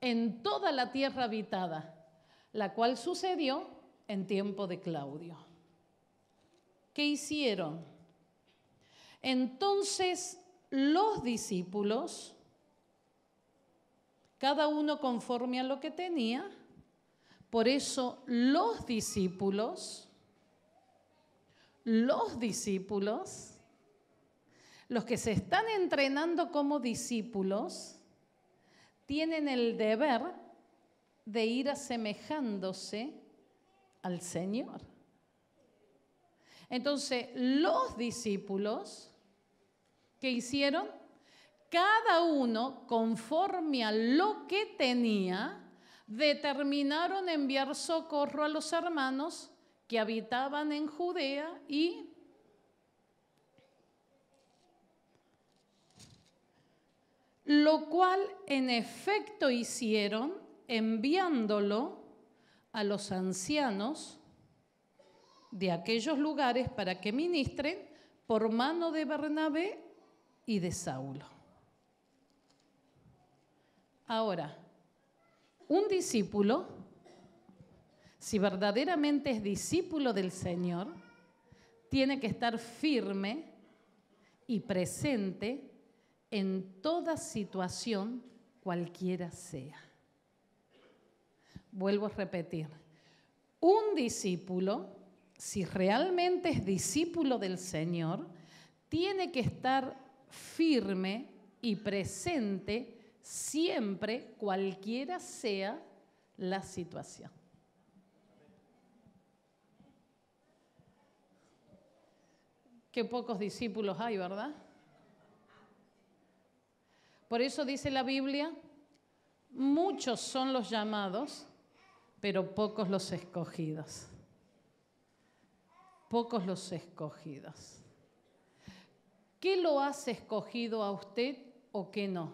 A: en toda la tierra habitada, la cual sucedió en tiempo de Claudio. ¿Qué hicieron? Entonces los discípulos, cada uno conforme a lo que tenía, por eso los discípulos, los discípulos los que se están entrenando como discípulos tienen el deber de ir asemejándose al Señor. Entonces, los discípulos que hicieron, cada uno conforme a lo que tenía, determinaron enviar socorro a los hermanos que habitaban en Judea y lo cual en efecto hicieron enviándolo a los ancianos de aquellos lugares para que ministren por mano de Bernabé y de Saulo. Ahora, un discípulo, si verdaderamente es discípulo del Señor, tiene que estar firme y presente en toda situación, cualquiera sea. Vuelvo a repetir, un discípulo, si realmente es discípulo del Señor, tiene que estar firme y presente siempre, cualquiera sea la situación. Qué pocos discípulos hay, ¿verdad? Por eso dice la Biblia, muchos son los llamados, pero pocos los escogidos. Pocos los escogidos. ¿Qué lo hace escogido a usted o qué no?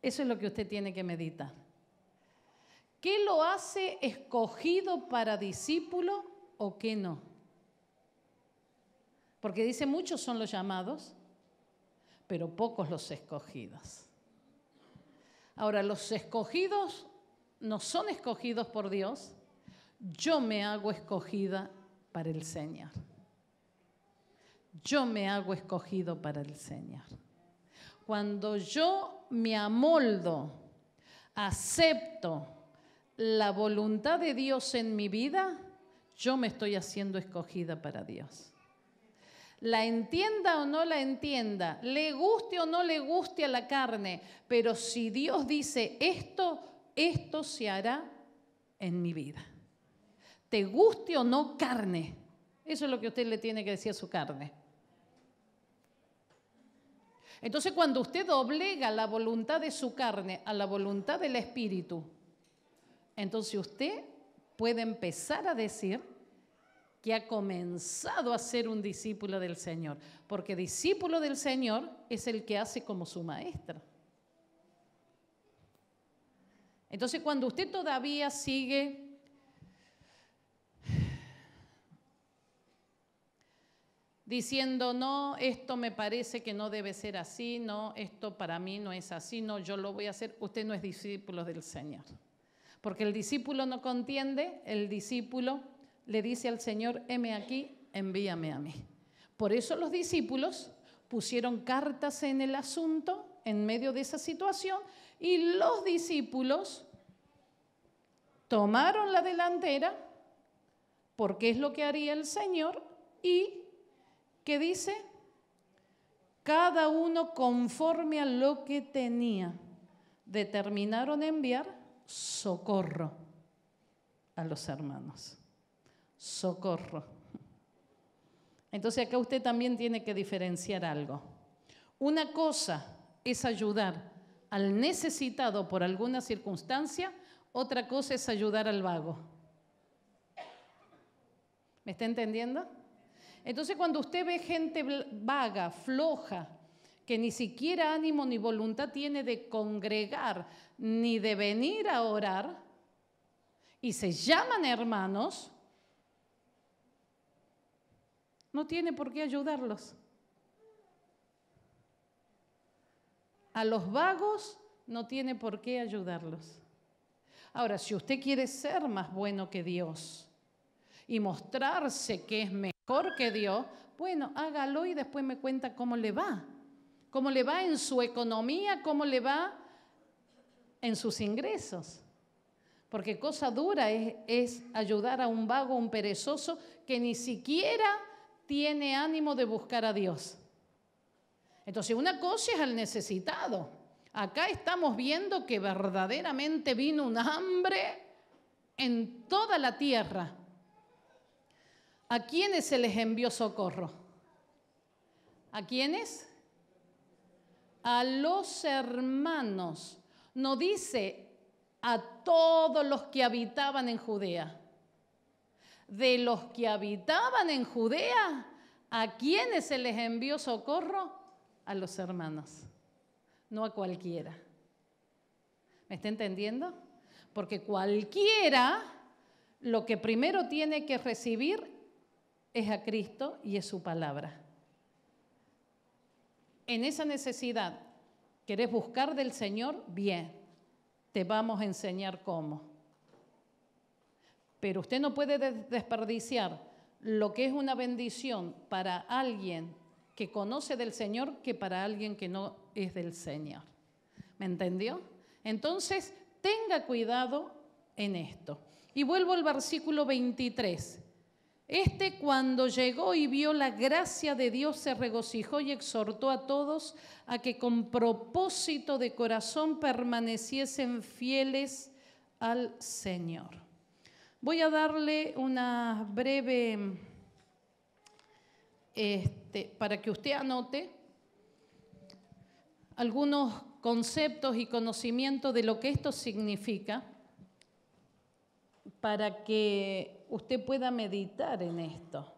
A: Eso es lo que usted tiene que meditar. ¿Qué lo hace escogido para discípulo o qué no? Porque dice muchos son los llamados, pero pocos los escogidos. Ahora, los escogidos no son escogidos por Dios, yo me hago escogida para el Señor. Yo me hago escogido para el Señor. Cuando yo me amoldo, acepto la voluntad de Dios en mi vida, yo me estoy haciendo escogida para Dios la entienda o no la entienda, le guste o no le guste a la carne, pero si Dios dice esto, esto se hará en mi vida. Te guste o no carne, eso es lo que usted le tiene que decir a su carne. Entonces cuando usted doblega la voluntad de su carne a la voluntad del Espíritu, entonces usted puede empezar a decir, que ha comenzado a ser un discípulo del Señor, porque discípulo del Señor es el que hace como su maestra. Entonces, cuando usted todavía sigue diciendo, no, esto me parece que no debe ser así, no, esto para mí no es así, no, yo lo voy a hacer, usted no es discípulo del Señor. Porque el discípulo no contiende, el discípulo le dice al Señor, heme aquí, envíame a mí. Por eso los discípulos pusieron cartas en el asunto en medio de esa situación y los discípulos tomaron la delantera porque es lo que haría el Señor y que dice, cada uno conforme a lo que tenía, determinaron enviar socorro a los hermanos socorro. Entonces acá usted también tiene que diferenciar algo. Una cosa es ayudar al necesitado por alguna circunstancia, otra cosa es ayudar al vago. ¿Me está entendiendo? Entonces cuando usted ve gente vaga, floja, que ni siquiera ánimo ni voluntad tiene de congregar ni de venir a orar, y se llaman hermanos, no tiene por qué ayudarlos. A los vagos no tiene por qué ayudarlos. Ahora, si usted quiere ser más bueno que Dios y mostrarse que es mejor que Dios, bueno, hágalo y después me cuenta cómo le va. Cómo le va en su economía, cómo le va en sus ingresos. Porque cosa dura es, ayudar a un vago, un perezoso, que ni siquiera tiene ánimo de buscar a Dios. Entonces, una cosa es al necesitado. Acá estamos viendo que verdaderamente vino un hambre en toda la tierra. ¿A quiénes se les envió socorro? ¿A quiénes? A los hermanos. No dice a todos los que habitaban en Judea de los que habitaban en Judea, ¿a quienes se les envió socorro? A los hermanos, no a cualquiera. ¿Me está entendiendo? Porque cualquiera lo que primero tiene que recibir es a Cristo y es su palabra. En esa necesidad, ¿querés buscar del Señor? Bien, te vamos a enseñar cómo. Pero usted no puede desperdiciar lo que es una bendición para alguien que conoce del Señor que para alguien que no es del Señor. ¿Me entendió? Entonces, tenga cuidado en esto. Y vuelvo al versículo 23. Este cuando llegó y vio la gracia de Dios se regocijó y exhortó a todos a que con propósito de corazón permaneciesen fieles al Señor. Voy a darle una breve, este, para que usted anote, algunos conceptos y conocimientos de lo que esto significa para que usted pueda meditar en esto.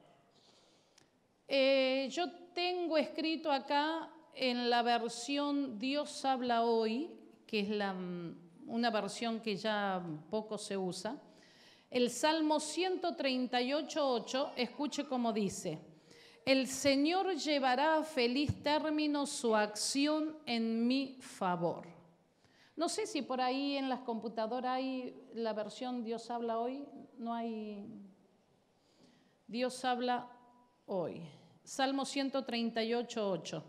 A: Eh, yo tengo escrito acá en la versión Dios habla hoy, que es mm, una versión que ya poco se usa, el Salmo 138.8, escuche cómo dice, el Señor llevará a feliz término su acción en mi favor. No sé si por ahí en las computadoras hay la versión Dios habla hoy, no hay Dios habla hoy. Salmo 138.8.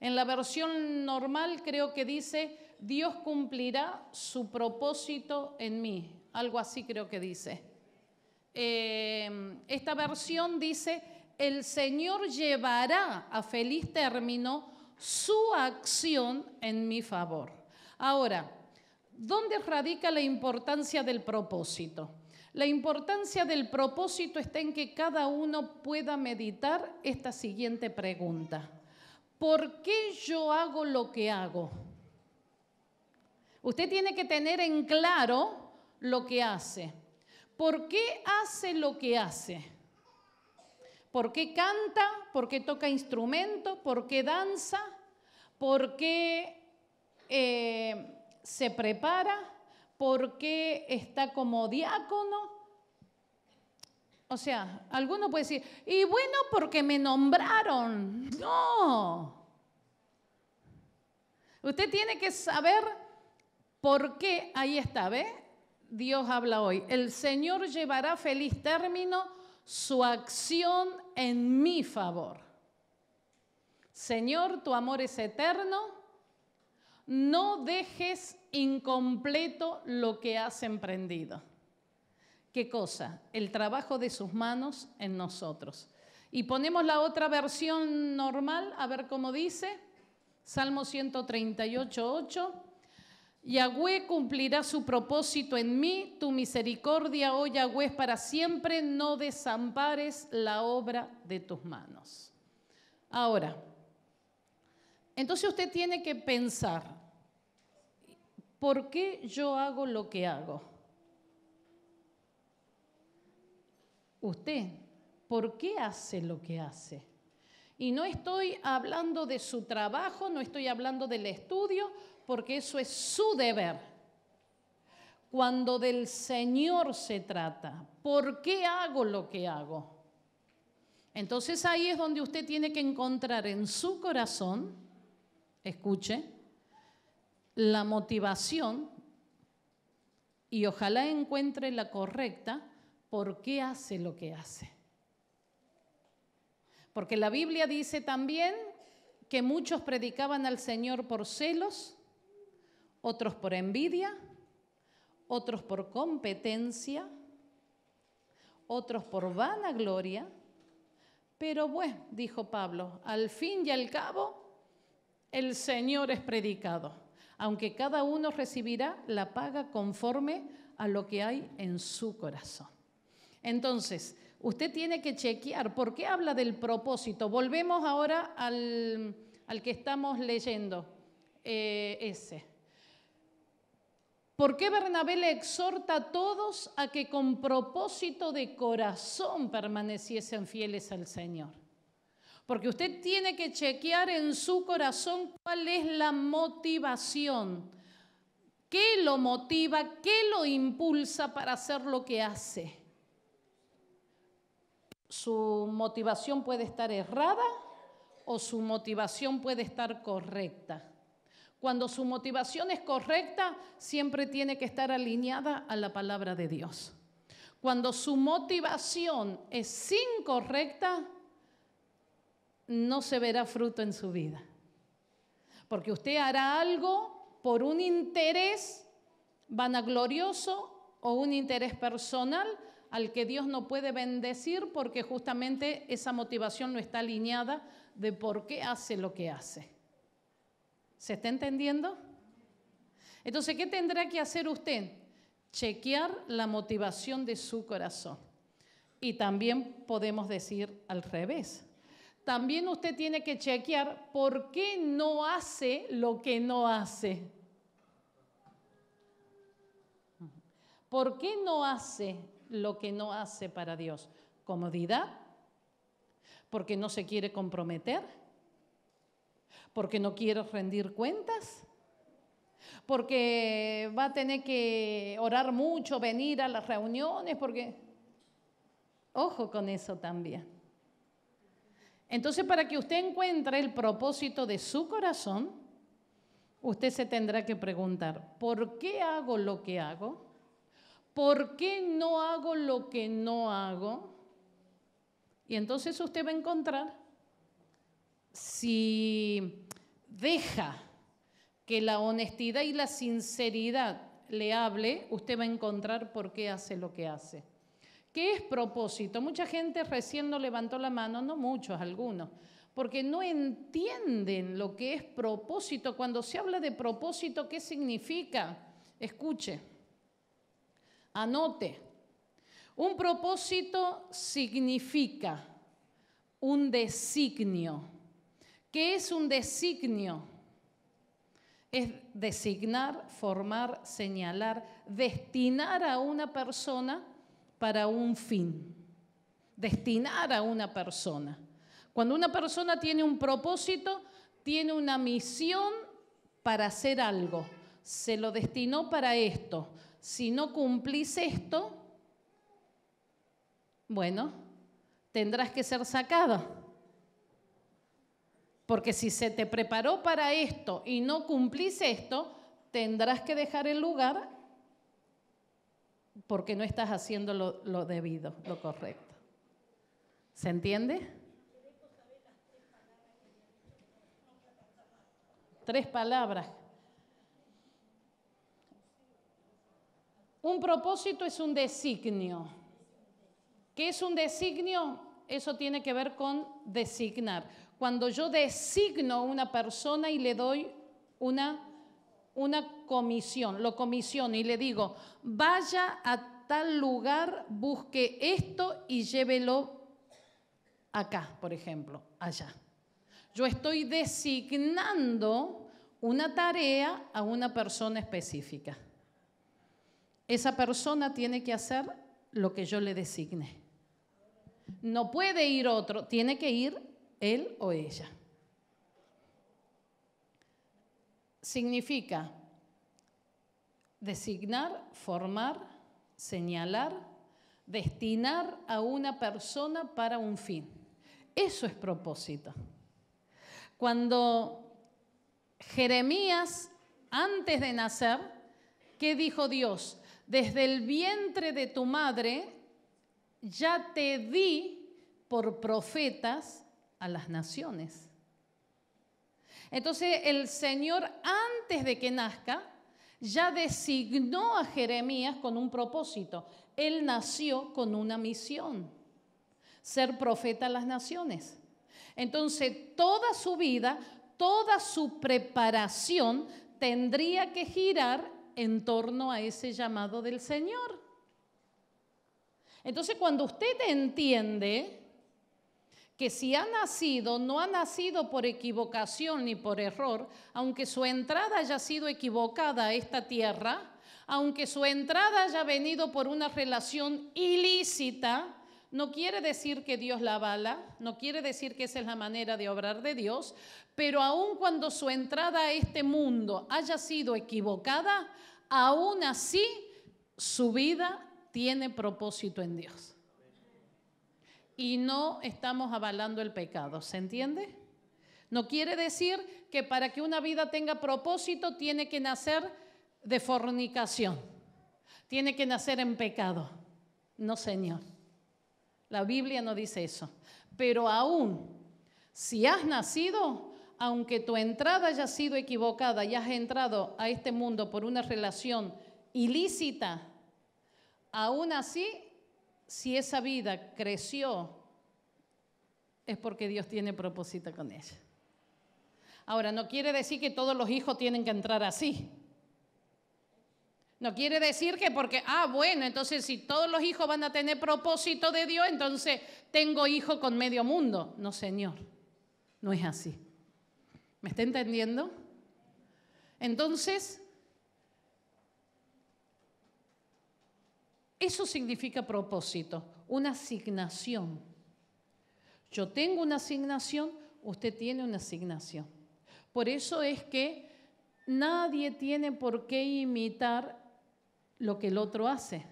A: En la versión normal creo que dice, Dios cumplirá su propósito en mí algo así creo que dice. Eh, esta versión dice, el Señor llevará a feliz término su acción en mi favor. Ahora, ¿dónde radica la importancia del propósito? La importancia del propósito está en que cada uno pueda meditar esta siguiente pregunta. ¿Por qué yo hago lo que hago? Usted tiene que tener en claro lo que hace? ¿Por qué hace lo que hace? ¿Por qué canta? ¿Por qué toca instrumento? ¿Por qué danza? ¿Por qué eh, se prepara? ¿Por qué está como diácono? O sea, alguno puede decir, y bueno, porque me nombraron. No. Usted tiene que saber por qué ahí está, ¿ves? Dios habla hoy. El Señor llevará feliz término su acción en mi favor. Señor, tu amor es eterno. No dejes incompleto lo que has emprendido. ¿Qué cosa? El trabajo de sus manos en nosotros. Y ponemos la otra versión normal, a ver cómo dice. Salmo 138, 8. Yahweh cumplirá su propósito en mí, tu misericordia, oh Yahweh, para siempre, no desampares la obra de tus manos. Ahora, entonces usted tiene que pensar, ¿por qué yo hago lo que hago? Usted, ¿por qué hace lo que hace? Y no estoy hablando de su trabajo, no estoy hablando del estudio, porque eso es su deber. Cuando del Señor se trata, ¿por qué hago lo que hago? Entonces ahí es donde usted tiene que encontrar en su corazón, escuche, la motivación y ojalá encuentre la correcta por qué hace lo que hace. Porque la Biblia dice también que muchos predicaban al Señor por celos, otros por envidia, otros por competencia, otros por vanagloria. Pero bueno, dijo Pablo, al fin y al cabo, el Señor es predicado, aunque cada uno recibirá la paga conforme a lo que hay en su corazón. Entonces, usted tiene que chequear, ¿por qué habla del propósito? Volvemos ahora al, que estamos leyendo, eh, ese. ¿Por qué Bernabé le exhorta a todos a que con propósito de corazón permaneciesen fieles al Señor? Porque usted tiene que chequear en su corazón cuál es la motivación, qué lo motiva, qué lo impulsa para hacer lo que hace. Su motivación puede estar errada o su motivación puede estar correcta. Cuando su motivación es correcta, siempre tiene que estar alineada a la palabra de Dios. Cuando su motivación es incorrecta, no se verá fruto en su vida. Porque usted hará algo por un interés vanaglorioso o un interés personal al que Dios no puede bendecir porque justamente esa motivación no está alineada de por qué hace lo que hace. ¿Se está entendiendo? Entonces, ¿qué tendrá que hacer usted? Chequear la motivación de su corazón. Y también podemos decir al revés. También usted tiene que chequear por qué no hace lo que no hace. ¿Por qué no hace lo que no hace para Dios? ¿Comodidad? ¿Porque no se quiere comprometer? porque no quiero rendir cuentas, porque va a tener que orar mucho, venir a las reuniones, porque... Ojo con eso también. Entonces, para que usted encuentre el propósito de su corazón, usted se tendrá que preguntar, ¿por qué hago lo que hago? ¿Por qué no hago lo que no hago? Y entonces usted va a encontrar si deja que la honestidad y la sinceridad le hable, usted va a encontrar por qué hace lo que hace. ¿Qué es propósito? Mucha gente recién no levantó la mano, no muchos, algunos, porque no entienden lo que es propósito. Cuando se habla de propósito, ¿qué significa? Escuche, anote. Un propósito significa un designio ¿Qué es un designio. Es designar, formar, señalar, destinar a una persona para un fin. Destinar a una persona. Cuando una persona tiene un propósito, tiene una misión para hacer algo. Se lo destinó para esto. Si no cumplís esto, bueno, tendrás que ser sacado. Porque si se te preparó para esto y no cumplís esto, tendrás que dejar el lugar porque no estás haciendo lo, debido, lo correcto. ¿Se entiende? Tres palabras. Un propósito es un designio. ¿Qué es un designio? Eso tiene que ver con designar. Cuando yo designo una persona y le doy una, una comisión, lo comisiono y le digo, vaya a tal lugar, busque esto y llévelo acá, por ejemplo, allá. Yo estoy designando una tarea a una persona específica. Esa persona tiene que hacer lo que yo le designe. No puede ir otro, tiene que ir él o ella. Significa designar, formar, señalar, destinar a una persona para un fin. Eso es propósito. Cuando Jeremías, antes de nacer, ¿qué dijo Dios? Desde el vientre de tu madre ya te di por profetas a las naciones. Entonces el Señor antes de que nazca ya designó a Jeremías con un propósito. Él nació con una misión, ser profeta a las naciones. Entonces toda su vida, toda su preparación tendría que girar en torno a ese llamado del Señor. Entonces cuando usted entiende que si ha nacido, no ha nacido por equivocación ni por error, aunque su entrada haya sido equivocada a esta tierra, aunque su entrada haya venido por una relación ilícita, no quiere decir que Dios la avala, no quiere decir que esa es la manera de obrar de Dios, pero aun cuando su entrada a este mundo haya sido equivocada, aún así su vida tiene propósito en Dios y no estamos avalando el pecado. ¿Se entiende? No quiere decir que para que una vida tenga propósito tiene que nacer de fornicación, tiene que nacer en pecado. No, Señor. La Biblia no dice eso. Pero aún, si has nacido, aunque tu entrada haya sido equivocada y has entrado a este mundo por una relación ilícita, aún así si esa vida creció, es porque Dios tiene propósito con ella. Ahora, no quiere decir que todos los hijos tienen que entrar así. No quiere decir que porque, ah, bueno, entonces si todos los hijos van a tener propósito de Dios, entonces tengo hijo con medio mundo. No, Señor, no es así. ¿Me está entendiendo? Entonces, Eso significa propósito, una asignación. Yo tengo una asignación, usted tiene una asignación. Por eso es que nadie tiene por qué imitar lo que el otro hace.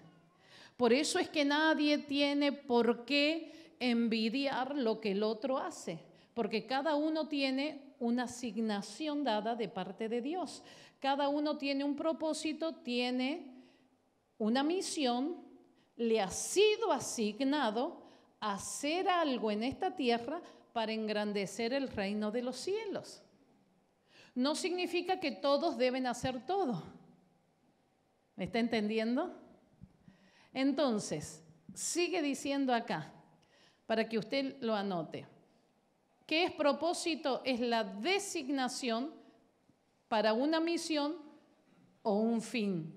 A: Por eso es que nadie tiene por qué envidiar lo que el otro hace, porque cada uno tiene una asignación dada de parte de Dios. Cada uno tiene un propósito, tiene una misión, le ha sido asignado hacer algo en esta tierra para engrandecer el reino de los cielos. No significa que todos deben hacer todo. ¿Me está entendiendo? Entonces, sigue diciendo acá, para que usted lo anote, que es propósito, es la designación para una misión o un fin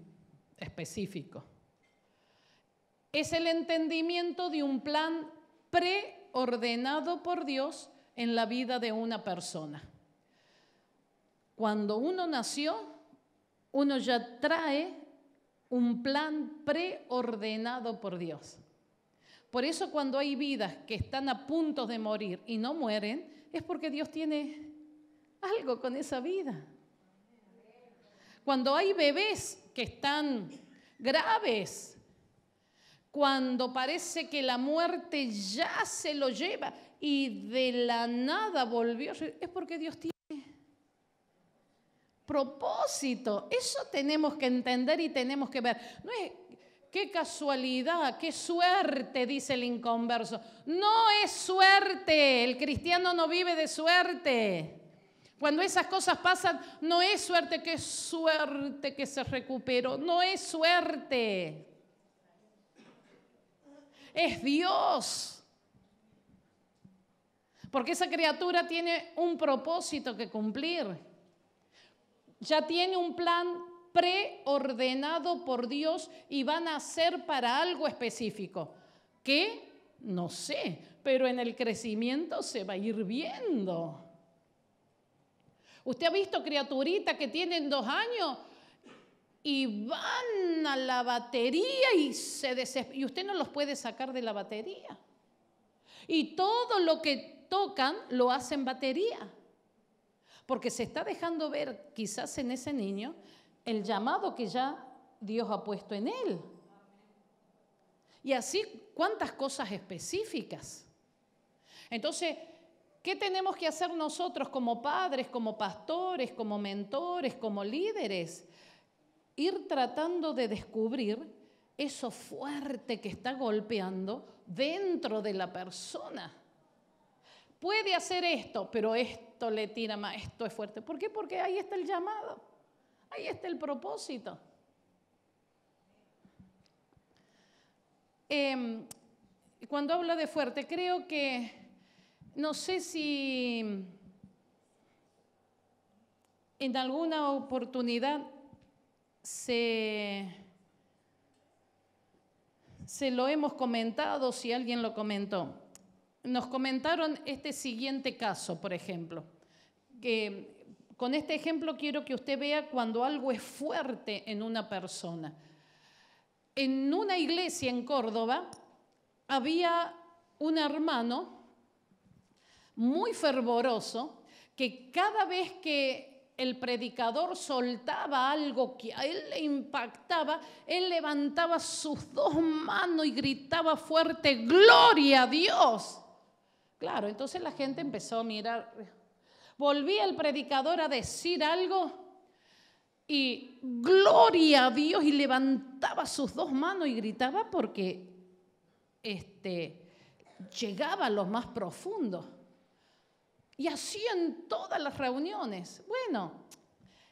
A: específico. Es el entendimiento de un plan preordenado por Dios en la vida de una persona. Cuando uno nació, uno ya trae un plan preordenado por Dios. Por eso cuando hay vidas que están a punto de morir y no mueren, es porque Dios tiene algo con esa vida. Cuando hay bebés que están graves, cuando parece que la muerte ya se lo lleva y de la nada volvió, es porque Dios tiene propósito. Eso tenemos que entender y tenemos que ver. No es qué casualidad, qué suerte, dice el inconverso. No es suerte, el cristiano no vive de suerte. Cuando esas cosas pasan, no es suerte que es suerte que se recuperó, no es suerte. Es Dios. Porque esa criatura tiene un propósito que cumplir. Ya tiene un plan preordenado por Dios y van a ser para algo específico. ¿Qué? No sé, pero en el crecimiento se va a ir viendo. Usted ha visto criaturitas que tienen dos años y van a la batería y se desesperan? y usted no los puede sacar de la batería. Y todo lo que tocan lo hacen batería. Porque se está dejando ver quizás en ese niño el llamado que ya Dios ha puesto en él. Y así cuántas cosas específicas. Entonces, ¿Qué tenemos que hacer nosotros como padres, como pastores, como mentores, como líderes? Ir tratando de descubrir eso fuerte que está golpeando dentro de la persona. Puede hacer esto, pero esto le tira más, esto es fuerte. ¿Por qué? Porque ahí está el llamado, ahí está el propósito. Em, cuando hablo de fuerte, creo que no sé si en alguna oportunidad se, lo hemos comentado, si alguien lo comentó. Nos comentaron este siguiente caso, por ejemplo, que con este ejemplo quiero que usted vea cuando algo es fuerte en una persona. En una iglesia en Córdoba había un hermano muy fervoroso que cada vez que el predicador soltaba algo que a él le impactaba, él levantaba sus dos manos y gritaba fuerte, gloria a Dios. Claro, entonces la gente empezó a mirar. Volvía el predicador a decir algo y gloria a Dios y levantaba sus dos manos y gritaba porque este, llegaba a los más profundos. Y así en todas las reuniones. Bueno,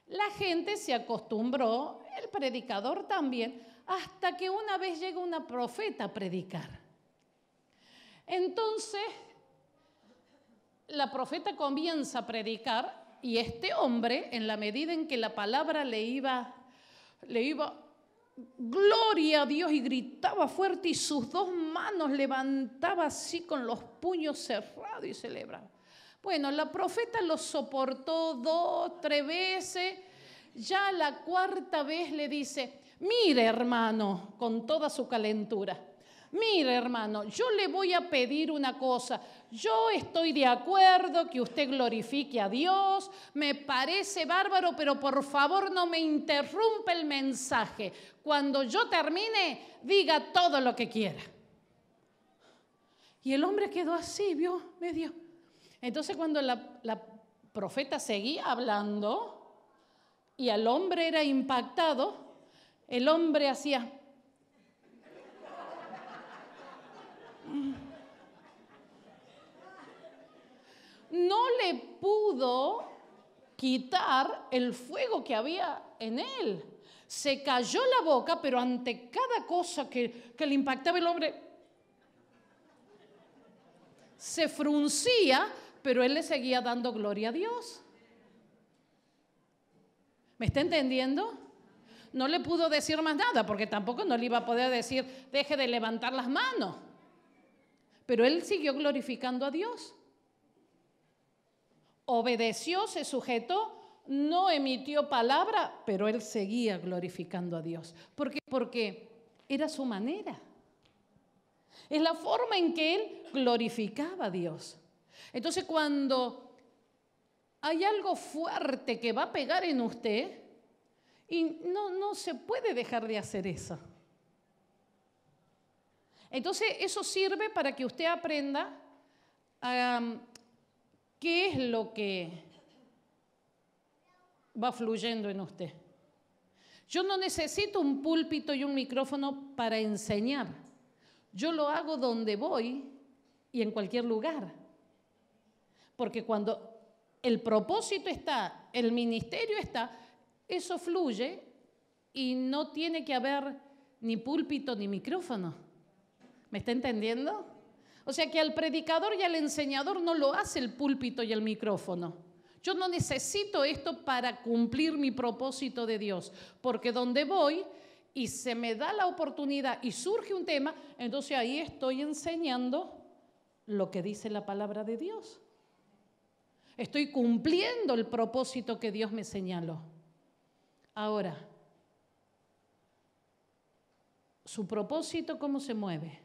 A: la gente se acostumbró, el predicador también, hasta que una vez llega una profeta a predicar. Entonces, la profeta comienza a predicar y este hombre, en la medida en que la palabra le iba, le iba, gloria a Dios y gritaba fuerte y sus dos manos levantaba así con los puños cerrados y celebraba. Bueno, la profeta lo soportó dos, tres veces. Ya la cuarta vez le dice, mire hermano, con toda su calentura, mire hermano, yo le voy a pedir una cosa, yo estoy de acuerdo que usted glorifique a Dios, me parece bárbaro, pero por favor no me interrumpa el mensaje. Cuando yo termine, diga todo lo que quiera. Y el hombre quedó así, vio, medio entonces cuando la, profeta seguía hablando y al hombre era impactado, el hombre hacía... No le pudo quitar el fuego que había en él. Se cayó la boca, pero ante cada cosa que le impactaba el hombre, se fruncía pero él le seguía dando gloria a Dios. ¿Me está entendiendo? No le pudo decir más nada, porque tampoco no le iba a poder decir, deje de levantar las manos. Pero él siguió glorificando a Dios. Obedeció, se sujetó, no emitió palabra, pero él seguía glorificando a Dios. ¿Por qué? Porque era su manera. Es la forma en que él glorificaba a Dios. Entonces cuando hay algo fuerte que va a pegar en usted, y no, se puede dejar de hacer eso. Entonces eso sirve para que usted aprenda qué es lo que va fluyendo en usted. Yo no necesito un púlpito y un micrófono para enseñar. Yo lo hago donde voy y en cualquier lugar. Porque cuando el propósito está, el ministerio está, eso fluye y no tiene que haber ni púlpito ni micrófono. ¿Me está entendiendo? O sea que al predicador y al enseñador no lo hace el púlpito y el micrófono. Yo no necesito esto para cumplir mi propósito de Dios, porque donde voy y se me da la oportunidad y surge un tema, entonces ahí estoy enseñando lo que dice la palabra de Dios. Estoy cumpliendo el propósito que Dios me señaló. Ahora, ¿su propósito cómo se mueve?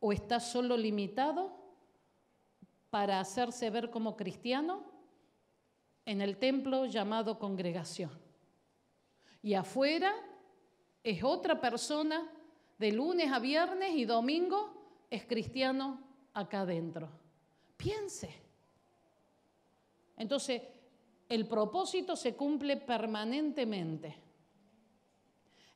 A: ¿O está solo limitado para hacerse ver como cristiano en el templo llamado congregación? Y afuera es otra persona de lunes a viernes y domingo es cristiano acá adentro. Piense. Entonces, el propósito se cumple permanentemente.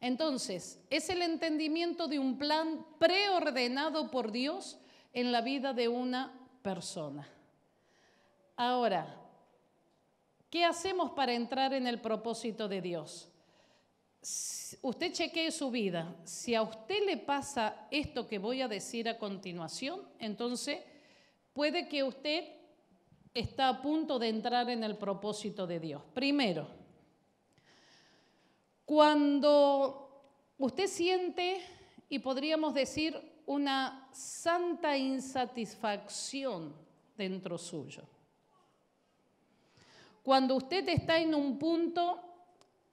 A: Entonces, es el entendimiento de un plan preordenado por Dios en la vida de una persona. Ahora, ¿qué hacemos para entrar en el propósito de Dios? Usted chequee su vida. Si a usted le pasa esto que voy a decir a continuación, entonces puede que usted está a punto de entrar en el propósito de Dios. Primero, cuando usted siente, y podríamos decir, una santa insatisfacción dentro suyo. Cuando usted está en un punto,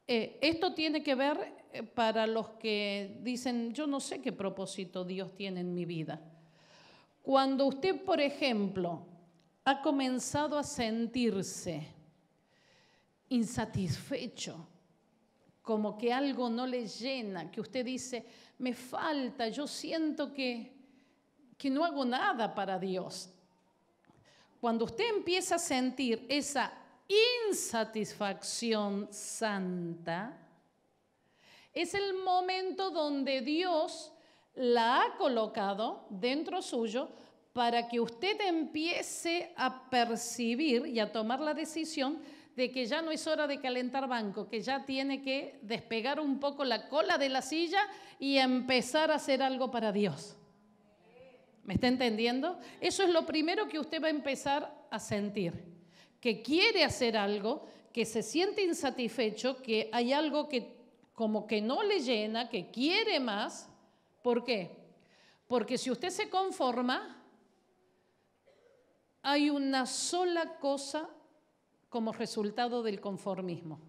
A: eh, esto tiene que ver eh, para los que dicen, yo no sé qué propósito Dios tiene en mi vida. Cuando usted, por ejemplo, ha comenzado a sentirse insatisfecho, como que algo no le llena, que usted dice, me falta, yo siento que, que no hago nada para Dios. Cuando usted empieza a sentir esa insatisfacción santa, es el momento donde Dios la ha colocado dentro suyo para que usted empiece a percibir y a tomar la decisión de que ya no es hora de calentar banco, que ya tiene que despegar un poco la cola de la silla y empezar a hacer algo para Dios. ¿Me está entendiendo? Eso es lo primero que usted va a empezar a sentir, que quiere hacer algo, que se siente insatisfecho, que hay algo que como que no le llena, que quiere más. ¿Por qué? Porque si usted se conforma, hay una sola cosa como resultado del conformismo.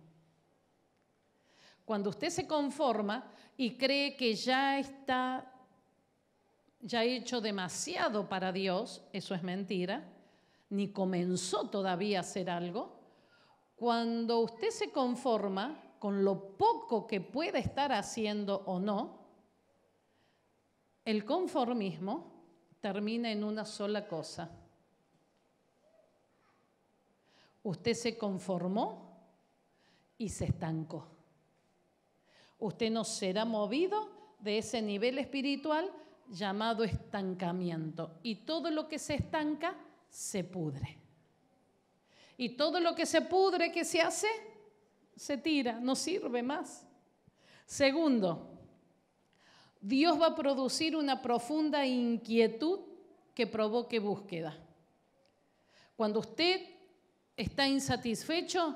A: Cuando usted se conforma y cree que ya está, ya ha hecho demasiado para Dios, eso es mentira, ni comenzó todavía a hacer algo, cuando usted se conforma con lo poco que pueda estar haciendo o no, el conformismo termina en una sola cosa, Usted se conformó y se estancó. Usted no será movido de ese nivel espiritual llamado estancamiento. Y todo lo que se estanca se pudre. Y todo lo que se pudre, que se hace, se tira, no sirve más. Segundo, Dios va a producir una profunda inquietud que provoque búsqueda. Cuando usted está insatisfecho,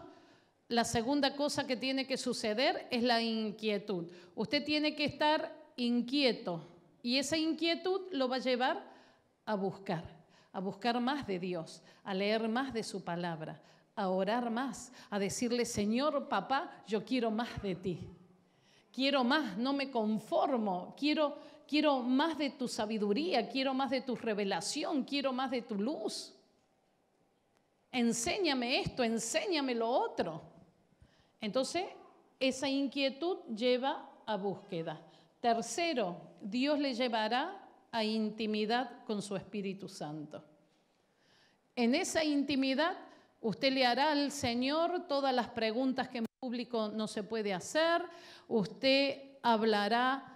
A: la segunda cosa que tiene que suceder es la inquietud. Usted tiene que estar inquieto y esa inquietud lo va a llevar a buscar, a buscar más de Dios, a leer más de su palabra, a orar más, a decirle, Señor, papá, yo quiero más de ti. Quiero más, no me conformo, quiero, quiero más de tu sabiduría, quiero más de tu revelación, quiero más de tu luz enséñame esto, enséñame lo otro. Entonces, esa inquietud lleva a búsqueda. Tercero, Dios le llevará a intimidad con su Espíritu Santo. En esa intimidad, usted le hará al Señor todas las preguntas que en público no se puede hacer, usted hablará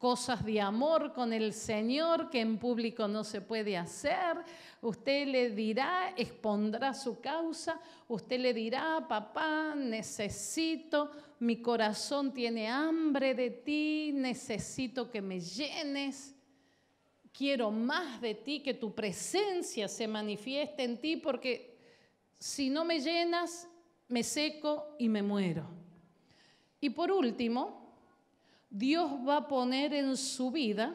A: cosas de amor con el Señor que en público no se puede hacer. Usted le dirá, expondrá su causa, usted le dirá, papá, necesito, mi corazón tiene hambre de ti, necesito que me llenes. Quiero más de ti, que tu presencia se manifieste en ti, porque si no me llenas, me seco y me muero. Y por último, Dios va a poner en su vida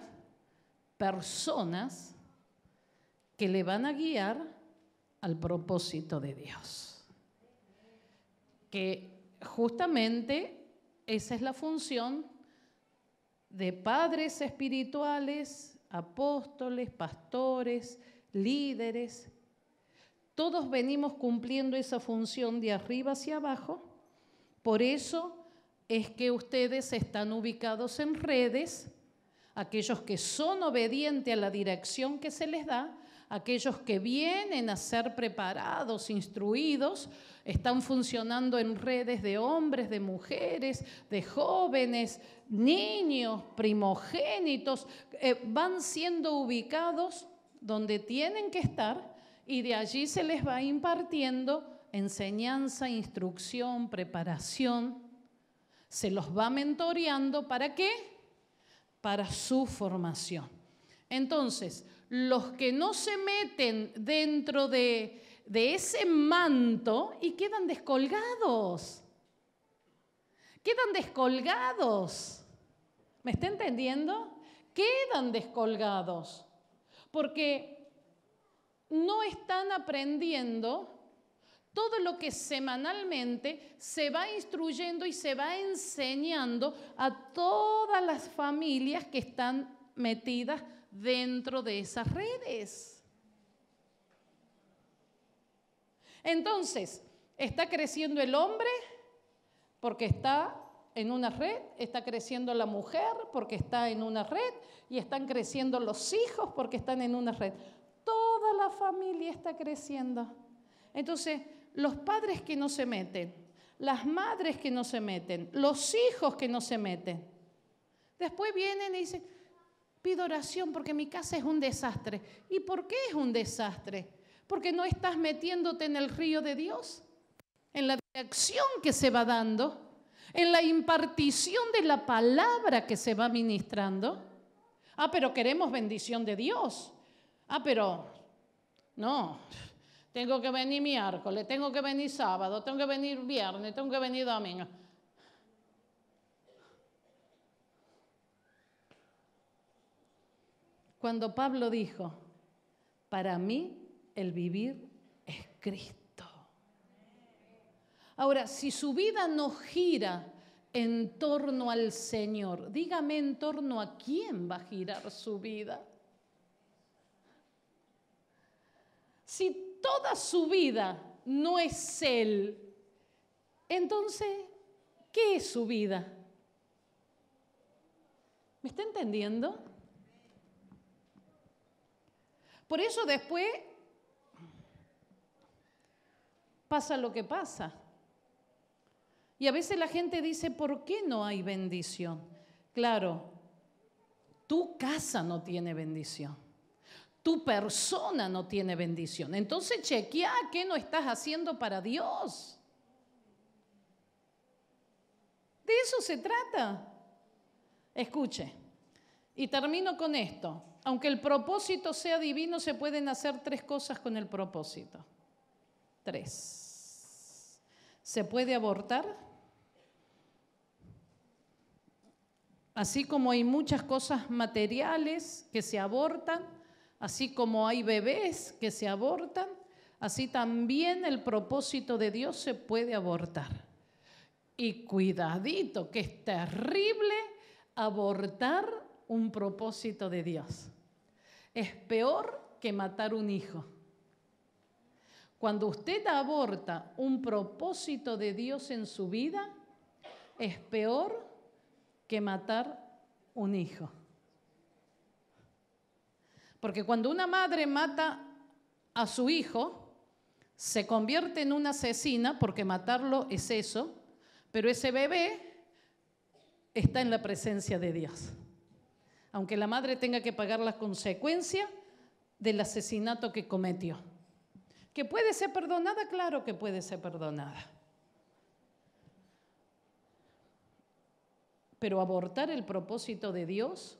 A: personas que le van a guiar al propósito de Dios. Que justamente esa es la función de padres espirituales, apóstoles, pastores, líderes. Todos venimos cumpliendo esa función de arriba hacia abajo. Por eso es que ustedes están ubicados en redes, aquellos que son obedientes a la dirección que se les da, aquellos que vienen a ser preparados, instruidos, están funcionando en redes de hombres, de mujeres, de jóvenes, niños, primogénitos, eh, van siendo ubicados donde tienen que estar y de allí se les va impartiendo enseñanza, instrucción, preparación se los va mentoreando para qué? Para su formación. Entonces, los que no se meten dentro de, de ese manto y quedan descolgados, quedan descolgados. ¿Me está entendiendo? Quedan descolgados porque no están aprendiendo todo lo que semanalmente se va instruyendo y se va enseñando a todas las familias que están metidas dentro de esas redes. Entonces, está creciendo el hombre porque está en una red, está creciendo la mujer porque está en una red y están creciendo los hijos porque están en una red. Toda la familia está creciendo. Entonces, los padres que no se meten, las madres que no se meten, los hijos que no se meten. Después vienen y dicen, pido oración porque mi casa es un desastre. ¿Y por qué es un desastre? Porque no estás metiéndote en el río de Dios, en la dirección que se va dando, en la impartición de la palabra que se va ministrando. Ah, pero queremos bendición de Dios. Ah, pero no, tengo que venir miércoles, tengo que venir sábado, tengo que venir viernes, tengo que venir domingo. Cuando Pablo dijo, para mí el vivir es Cristo. Ahora, si su vida no gira en torno al Señor, dígame en torno a quién va a girar su vida. Si toda su vida no es Él, entonces, ¿qué es su vida? ¿Me está entendiendo? Por eso después pasa lo que pasa. Y a veces la gente dice, ¿por qué no hay bendición? Claro, tu casa no tiene bendición tu persona no tiene bendición. Entonces chequea qué no estás haciendo para Dios. De eso se trata. Escuche, y termino con esto. Aunque el propósito sea divino, se pueden hacer tres cosas con el propósito. Tres. Se puede abortar, así como hay muchas cosas materiales que se abortan, Así como hay bebés que se abortan, así también el propósito de Dios se puede abortar. Y cuidadito, que es terrible abortar un propósito de Dios. Es peor que matar un hijo. Cuando usted aborta un propósito de Dios en su vida, es peor que matar un hijo. Porque cuando una madre mata a su hijo, se convierte en una asesina, porque matarlo es eso, pero ese bebé está en la presencia de Dios. Aunque la madre tenga que pagar las consecuencias del asesinato que cometió. ¿Que puede ser perdonada? Claro que puede ser perdonada. Pero abortar el propósito de Dios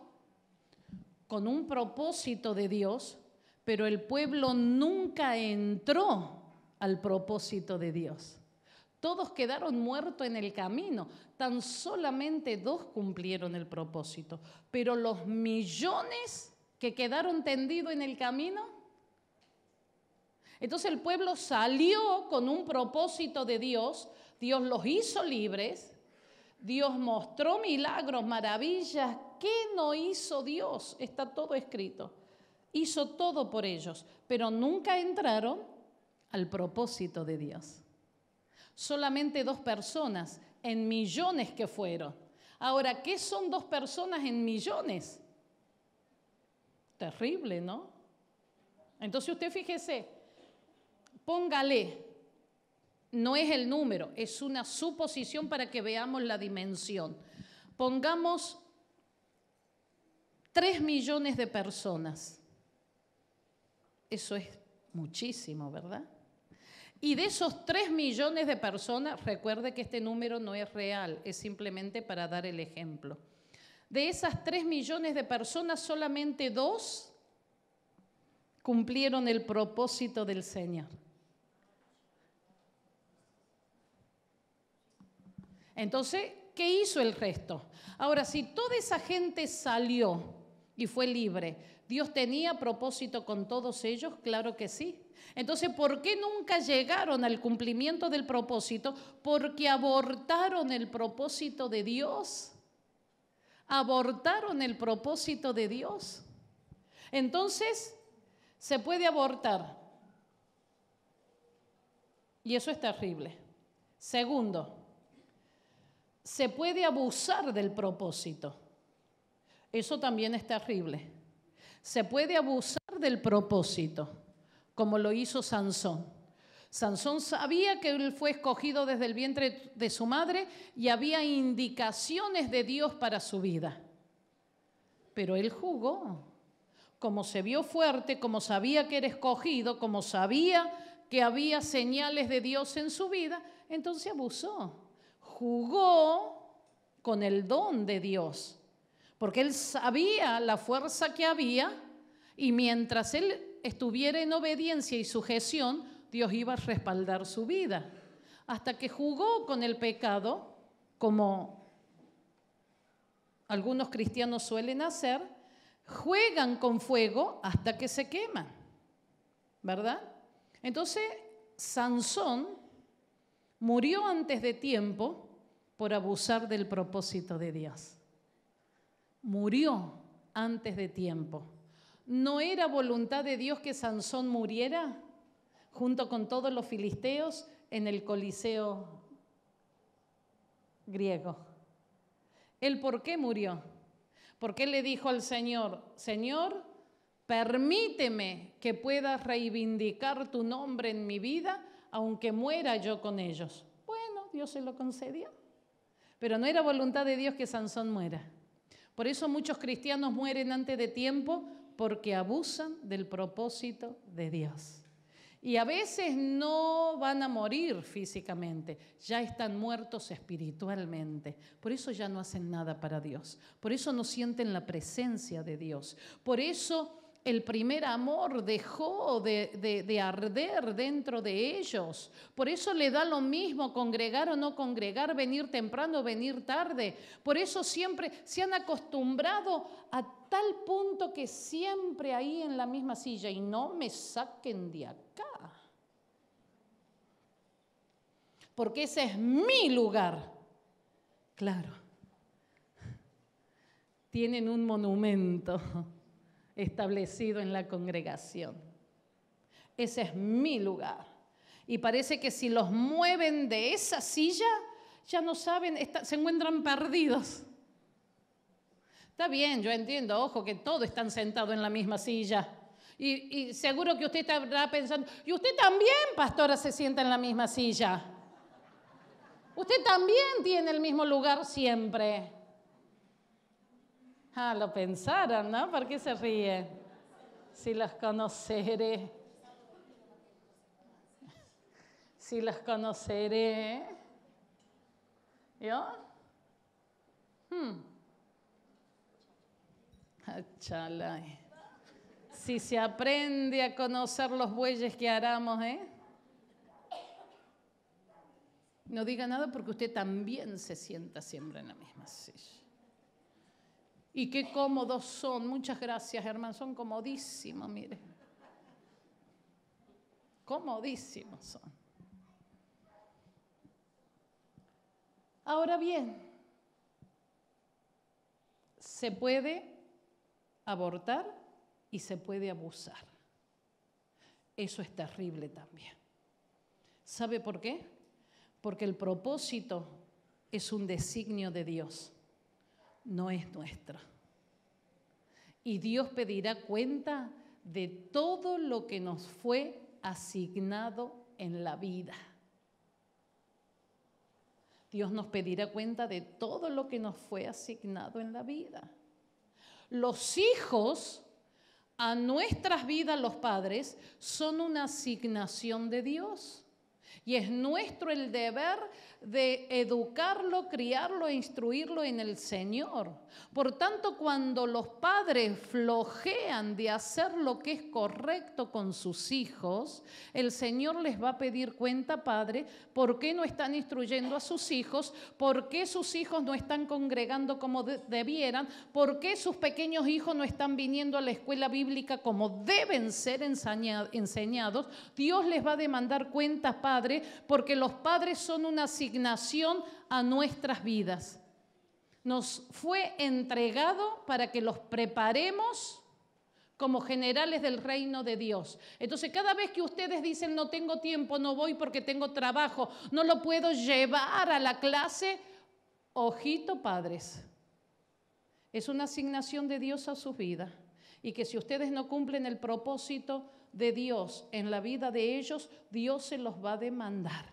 A: con un propósito de Dios, pero el pueblo nunca entró al propósito de Dios. Todos quedaron muertos en el camino, tan solamente dos cumplieron el propósito, pero los millones que quedaron tendidos en el camino, entonces el pueblo salió con un propósito de Dios, Dios los hizo libres, Dios mostró milagros, maravillas, ¿Qué no hizo Dios? Está todo escrito. Hizo todo por ellos, pero nunca entraron al propósito de Dios. Solamente dos personas en millones que fueron. Ahora, ¿qué son dos personas en millones? Terrible, ¿no? Entonces usted fíjese, póngale, no es el número, es una suposición para que veamos la dimensión. Pongamos 3 millones de personas. Eso es muchísimo, ¿verdad? Y de esos 3 millones de personas, recuerde que este número no es real, es simplemente para dar el ejemplo. De esas 3 millones de personas, solamente dos cumplieron el propósito del Señor. Entonces, ¿qué hizo el resto? Ahora, si toda esa gente salió y fue libre. ¿Dios tenía propósito con todos ellos? Claro que sí. Entonces, ¿por qué nunca llegaron al cumplimiento del propósito? Porque abortaron el propósito de Dios. Abortaron el propósito de Dios. Entonces, se puede abortar. Y eso es terrible. Segundo, se puede abusar del propósito. Eso también es terrible. Se puede abusar del propósito, como lo hizo Sansón. Sansón sabía que él fue escogido desde el vientre de su madre y había indicaciones de Dios para su vida. Pero él jugó. Como se vio fuerte, como sabía que era escogido, como sabía que había señales de Dios en su vida, entonces abusó. Jugó con el don de Dios porque él sabía la fuerza que había y mientras él estuviera en obediencia y sujeción, Dios iba a respaldar su vida. Hasta que jugó con el pecado, como algunos cristianos suelen hacer, juegan con fuego hasta que se queman, ¿verdad? Entonces, Sansón murió antes de tiempo por abusar del propósito de Dios murió antes de tiempo. ¿No era voluntad de Dios que Sansón muriera junto con todos los filisteos en el Coliseo griego? ¿El por qué murió? Porque él le dijo al Señor, Señor, permíteme que puedas reivindicar tu nombre en mi vida, aunque muera yo con ellos. Bueno, Dios se lo concedió. Pero no era voluntad de Dios que Sansón muera. Por eso muchos cristianos mueren antes de tiempo porque abusan del propósito de Dios. Y a veces no van a morir físicamente, ya están muertos espiritualmente. Por eso ya no hacen nada para Dios. Por eso no sienten la presencia de Dios. Por eso el primer amor dejó de, arder dentro de ellos. Por eso le da lo mismo congregar o no congregar, venir temprano, o venir tarde. Por eso siempre se han acostumbrado a tal punto que siempre ahí en la misma silla y no me saquen de acá. Porque ese es mi lugar. Claro. Tienen un monumento establecido en la congregación. Ese es mi lugar. Y parece que si los mueven de esa silla, ya no saben, se encuentran perdidos. Está bien, yo entiendo, ojo, que todos están sentados en la misma silla. Y, y seguro que usted estará pensando, y usted también, pastora, se sienta en la misma silla. Usted también tiene el mismo lugar siempre. Ah, lo pensaron, ¿no? ¿Por qué se ríe? Si los conoceré. Si los conoceré. ¿Yo? Hmm. Ah, si se aprende a conocer los bueyes que haramos, ¿eh? No diga nada porque usted también se sienta siempre en la misma silla. Y qué cómodos son. Muchas gracias, hermano. Son comodísimos, mire. Comodísimos son. Ahora bien, se puede abortar y se puede abusar. Eso es terrible también. ¿Sabe por qué? Porque el propósito es un designio de Dios no es nuestra. Y Dios pedirá cuenta de todo lo que nos fue asignado en la vida. Dios nos pedirá cuenta de todo lo que nos fue asignado en la vida. Los hijos a nuestras vidas, los padres, son una asignación de Dios. Y es nuestro el deber de educarlo, criarlo e instruirlo en el Señor. Por tanto, cuando los padres flojean de hacer lo que es correcto con sus hijos, el Señor les va a pedir cuenta, Padre, por qué no están instruyendo a sus hijos, por qué sus hijos no están congregando como debieran, por qué sus pequeños hijos no están viniendo a la escuela bíblica como deben ser enseñados. Dios les va a demandar cuentas, Padre porque los padres son una asignación a nuestras vidas. Nos fue entregado para que los preparemos como generales del reino de Dios. Entonces, cada vez que ustedes dicen, no tengo tiempo, no voy porque tengo trabajo, no lo puedo llevar a la clase, ojito padres, es una asignación de Dios a su vida. Y que si ustedes no cumplen el propósito, de Dios en la vida de ellos, Dios se los va a demandar.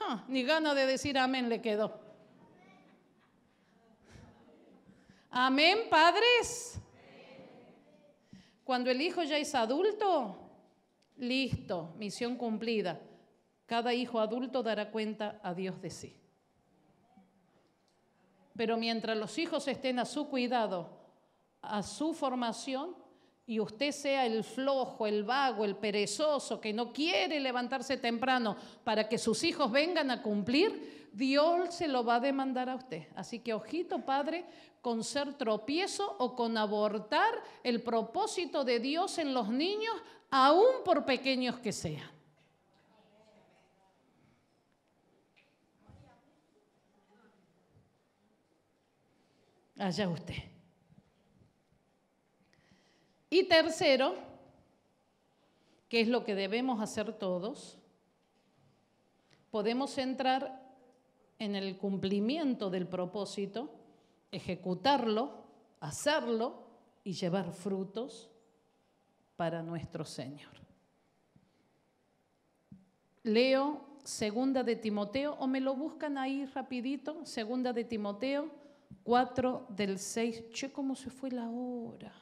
A: Ah, ni gana de decir amén le quedó. Amén, padres. Cuando el hijo ya es adulto, listo, misión cumplida. Cada hijo adulto dará cuenta a Dios de sí. Pero mientras los hijos estén a su cuidado, a su formación y usted sea el flojo, el vago, el perezoso, que no quiere levantarse temprano para que sus hijos vengan a cumplir, Dios se lo va a demandar a usted. Así que ojito, Padre, con ser tropiezo o con abortar el propósito de Dios en los niños, aún por pequeños que sean. Allá usted. Y tercero, que es lo que debemos hacer todos, podemos entrar en el cumplimiento del propósito, ejecutarlo, hacerlo y llevar frutos para nuestro Señor. Leo segunda de Timoteo, o me lo buscan ahí rapidito, segunda de Timoteo 4 del 6. Che, ¿cómo se fue la hora?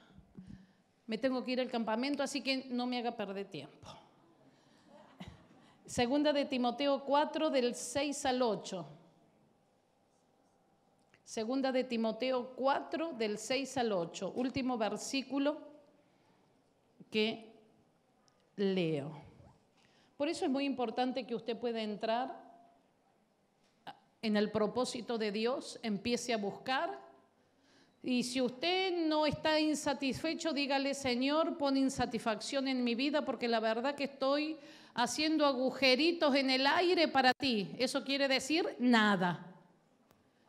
A: me tengo que ir al campamento, así que no me haga perder tiempo. Segunda de Timoteo 4, del 6 al 8. Segunda de Timoteo 4, del 6 al 8. Último versículo que leo. Por eso es muy importante que usted pueda entrar en el propósito de Dios, empiece a buscar y si usted no está insatisfecho, dígale, Señor, pon insatisfacción en mi vida porque la verdad que estoy haciendo agujeritos en el aire para ti. Eso quiere decir nada.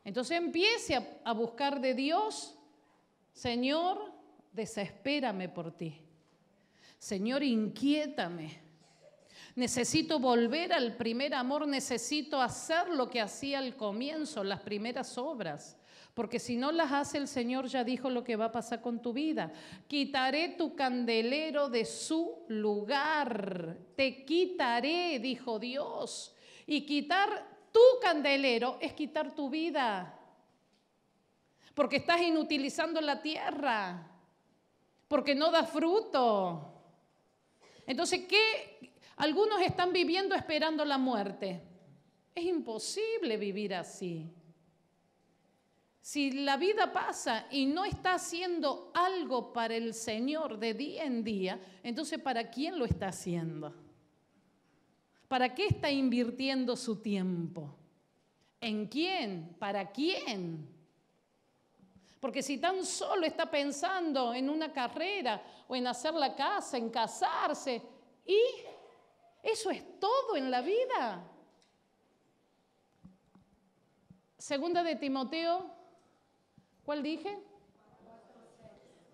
A: Entonces empiece a, buscar de Dios, Señor, desespérame por ti. Señor, inquiétame. Necesito volver al primer amor, necesito hacer lo que hacía al comienzo, las primeras obras. Porque si no las hace el Señor ya dijo lo que va a pasar con tu vida. Quitaré tu candelero de su lugar. Te quitaré, dijo Dios. Y quitar tu candelero es quitar tu vida. Porque estás inutilizando la tierra. Porque no da fruto. Entonces, ¿qué? Algunos están viviendo esperando la muerte. Es imposible vivir así. Si la vida pasa y no está haciendo algo para el Señor de día en día, entonces ¿para quién lo está haciendo? ¿Para qué está invirtiendo su tiempo? ¿En quién? ¿Para quién? Porque si tan solo está pensando en una carrera o en hacer la casa, en casarse, y eso es todo en la vida. Segunda de Timoteo ¿Cuál dije?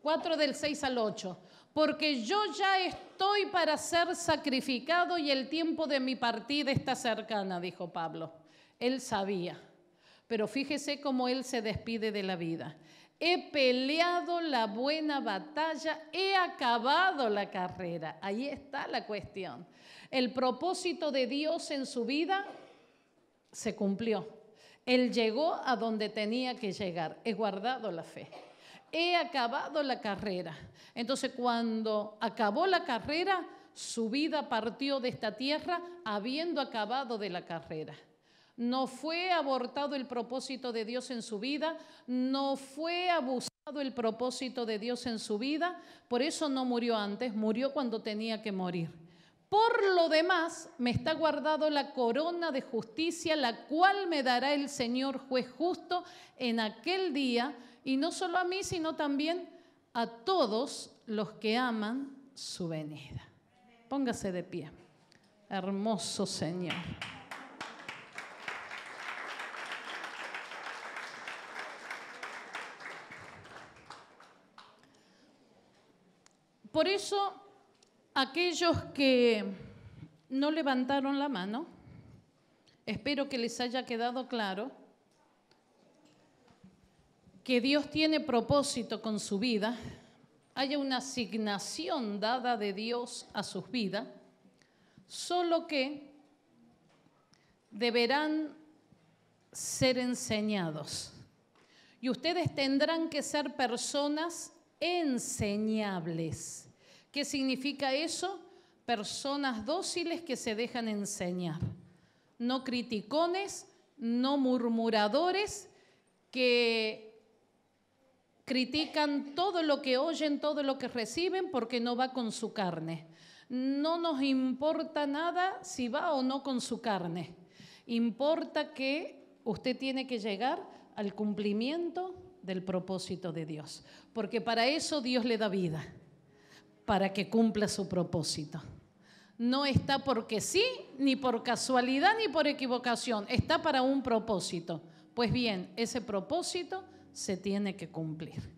A: 4 del 6 al 8. Porque yo ya estoy para ser sacrificado y el tiempo de mi partida está cercana, dijo Pablo. Él sabía. Pero fíjese cómo él se despide de la vida. He peleado la buena batalla, he acabado la carrera. Ahí está la cuestión. El propósito de Dios en su vida se cumplió. Él llegó a donde tenía que llegar. He guardado la fe. He acabado la carrera. Entonces cuando acabó la carrera, su vida partió de esta tierra habiendo acabado de la carrera. No fue abortado el propósito de Dios en su vida, no fue abusado el propósito de Dios en su vida, por eso no murió antes, murió cuando tenía que morir. Por lo demás, me está guardado la corona de justicia, la cual me dará el Señor juez justo en aquel día, y no solo a mí, sino también a todos los que aman su venida. Póngase de pie. Hermoso Señor. Por eso Aquellos que no levantaron la mano, espero que les haya quedado claro que Dios tiene propósito con su vida, haya una asignación dada de Dios a sus vidas, solo que deberán ser enseñados. Y ustedes tendrán que ser personas enseñables. ¿Qué significa eso? Personas dóciles que se dejan enseñar. No criticones, no murmuradores que critican todo lo que oyen, todo lo que reciben, porque no va con su carne. No nos importa nada si va o no con su carne. Importa que usted tiene que llegar al cumplimiento del propósito de Dios, porque para eso Dios le da vida para que cumpla su propósito. No está porque sí, ni por casualidad, ni por equivocación. Está para un propósito. Pues bien, ese propósito se tiene que cumplir.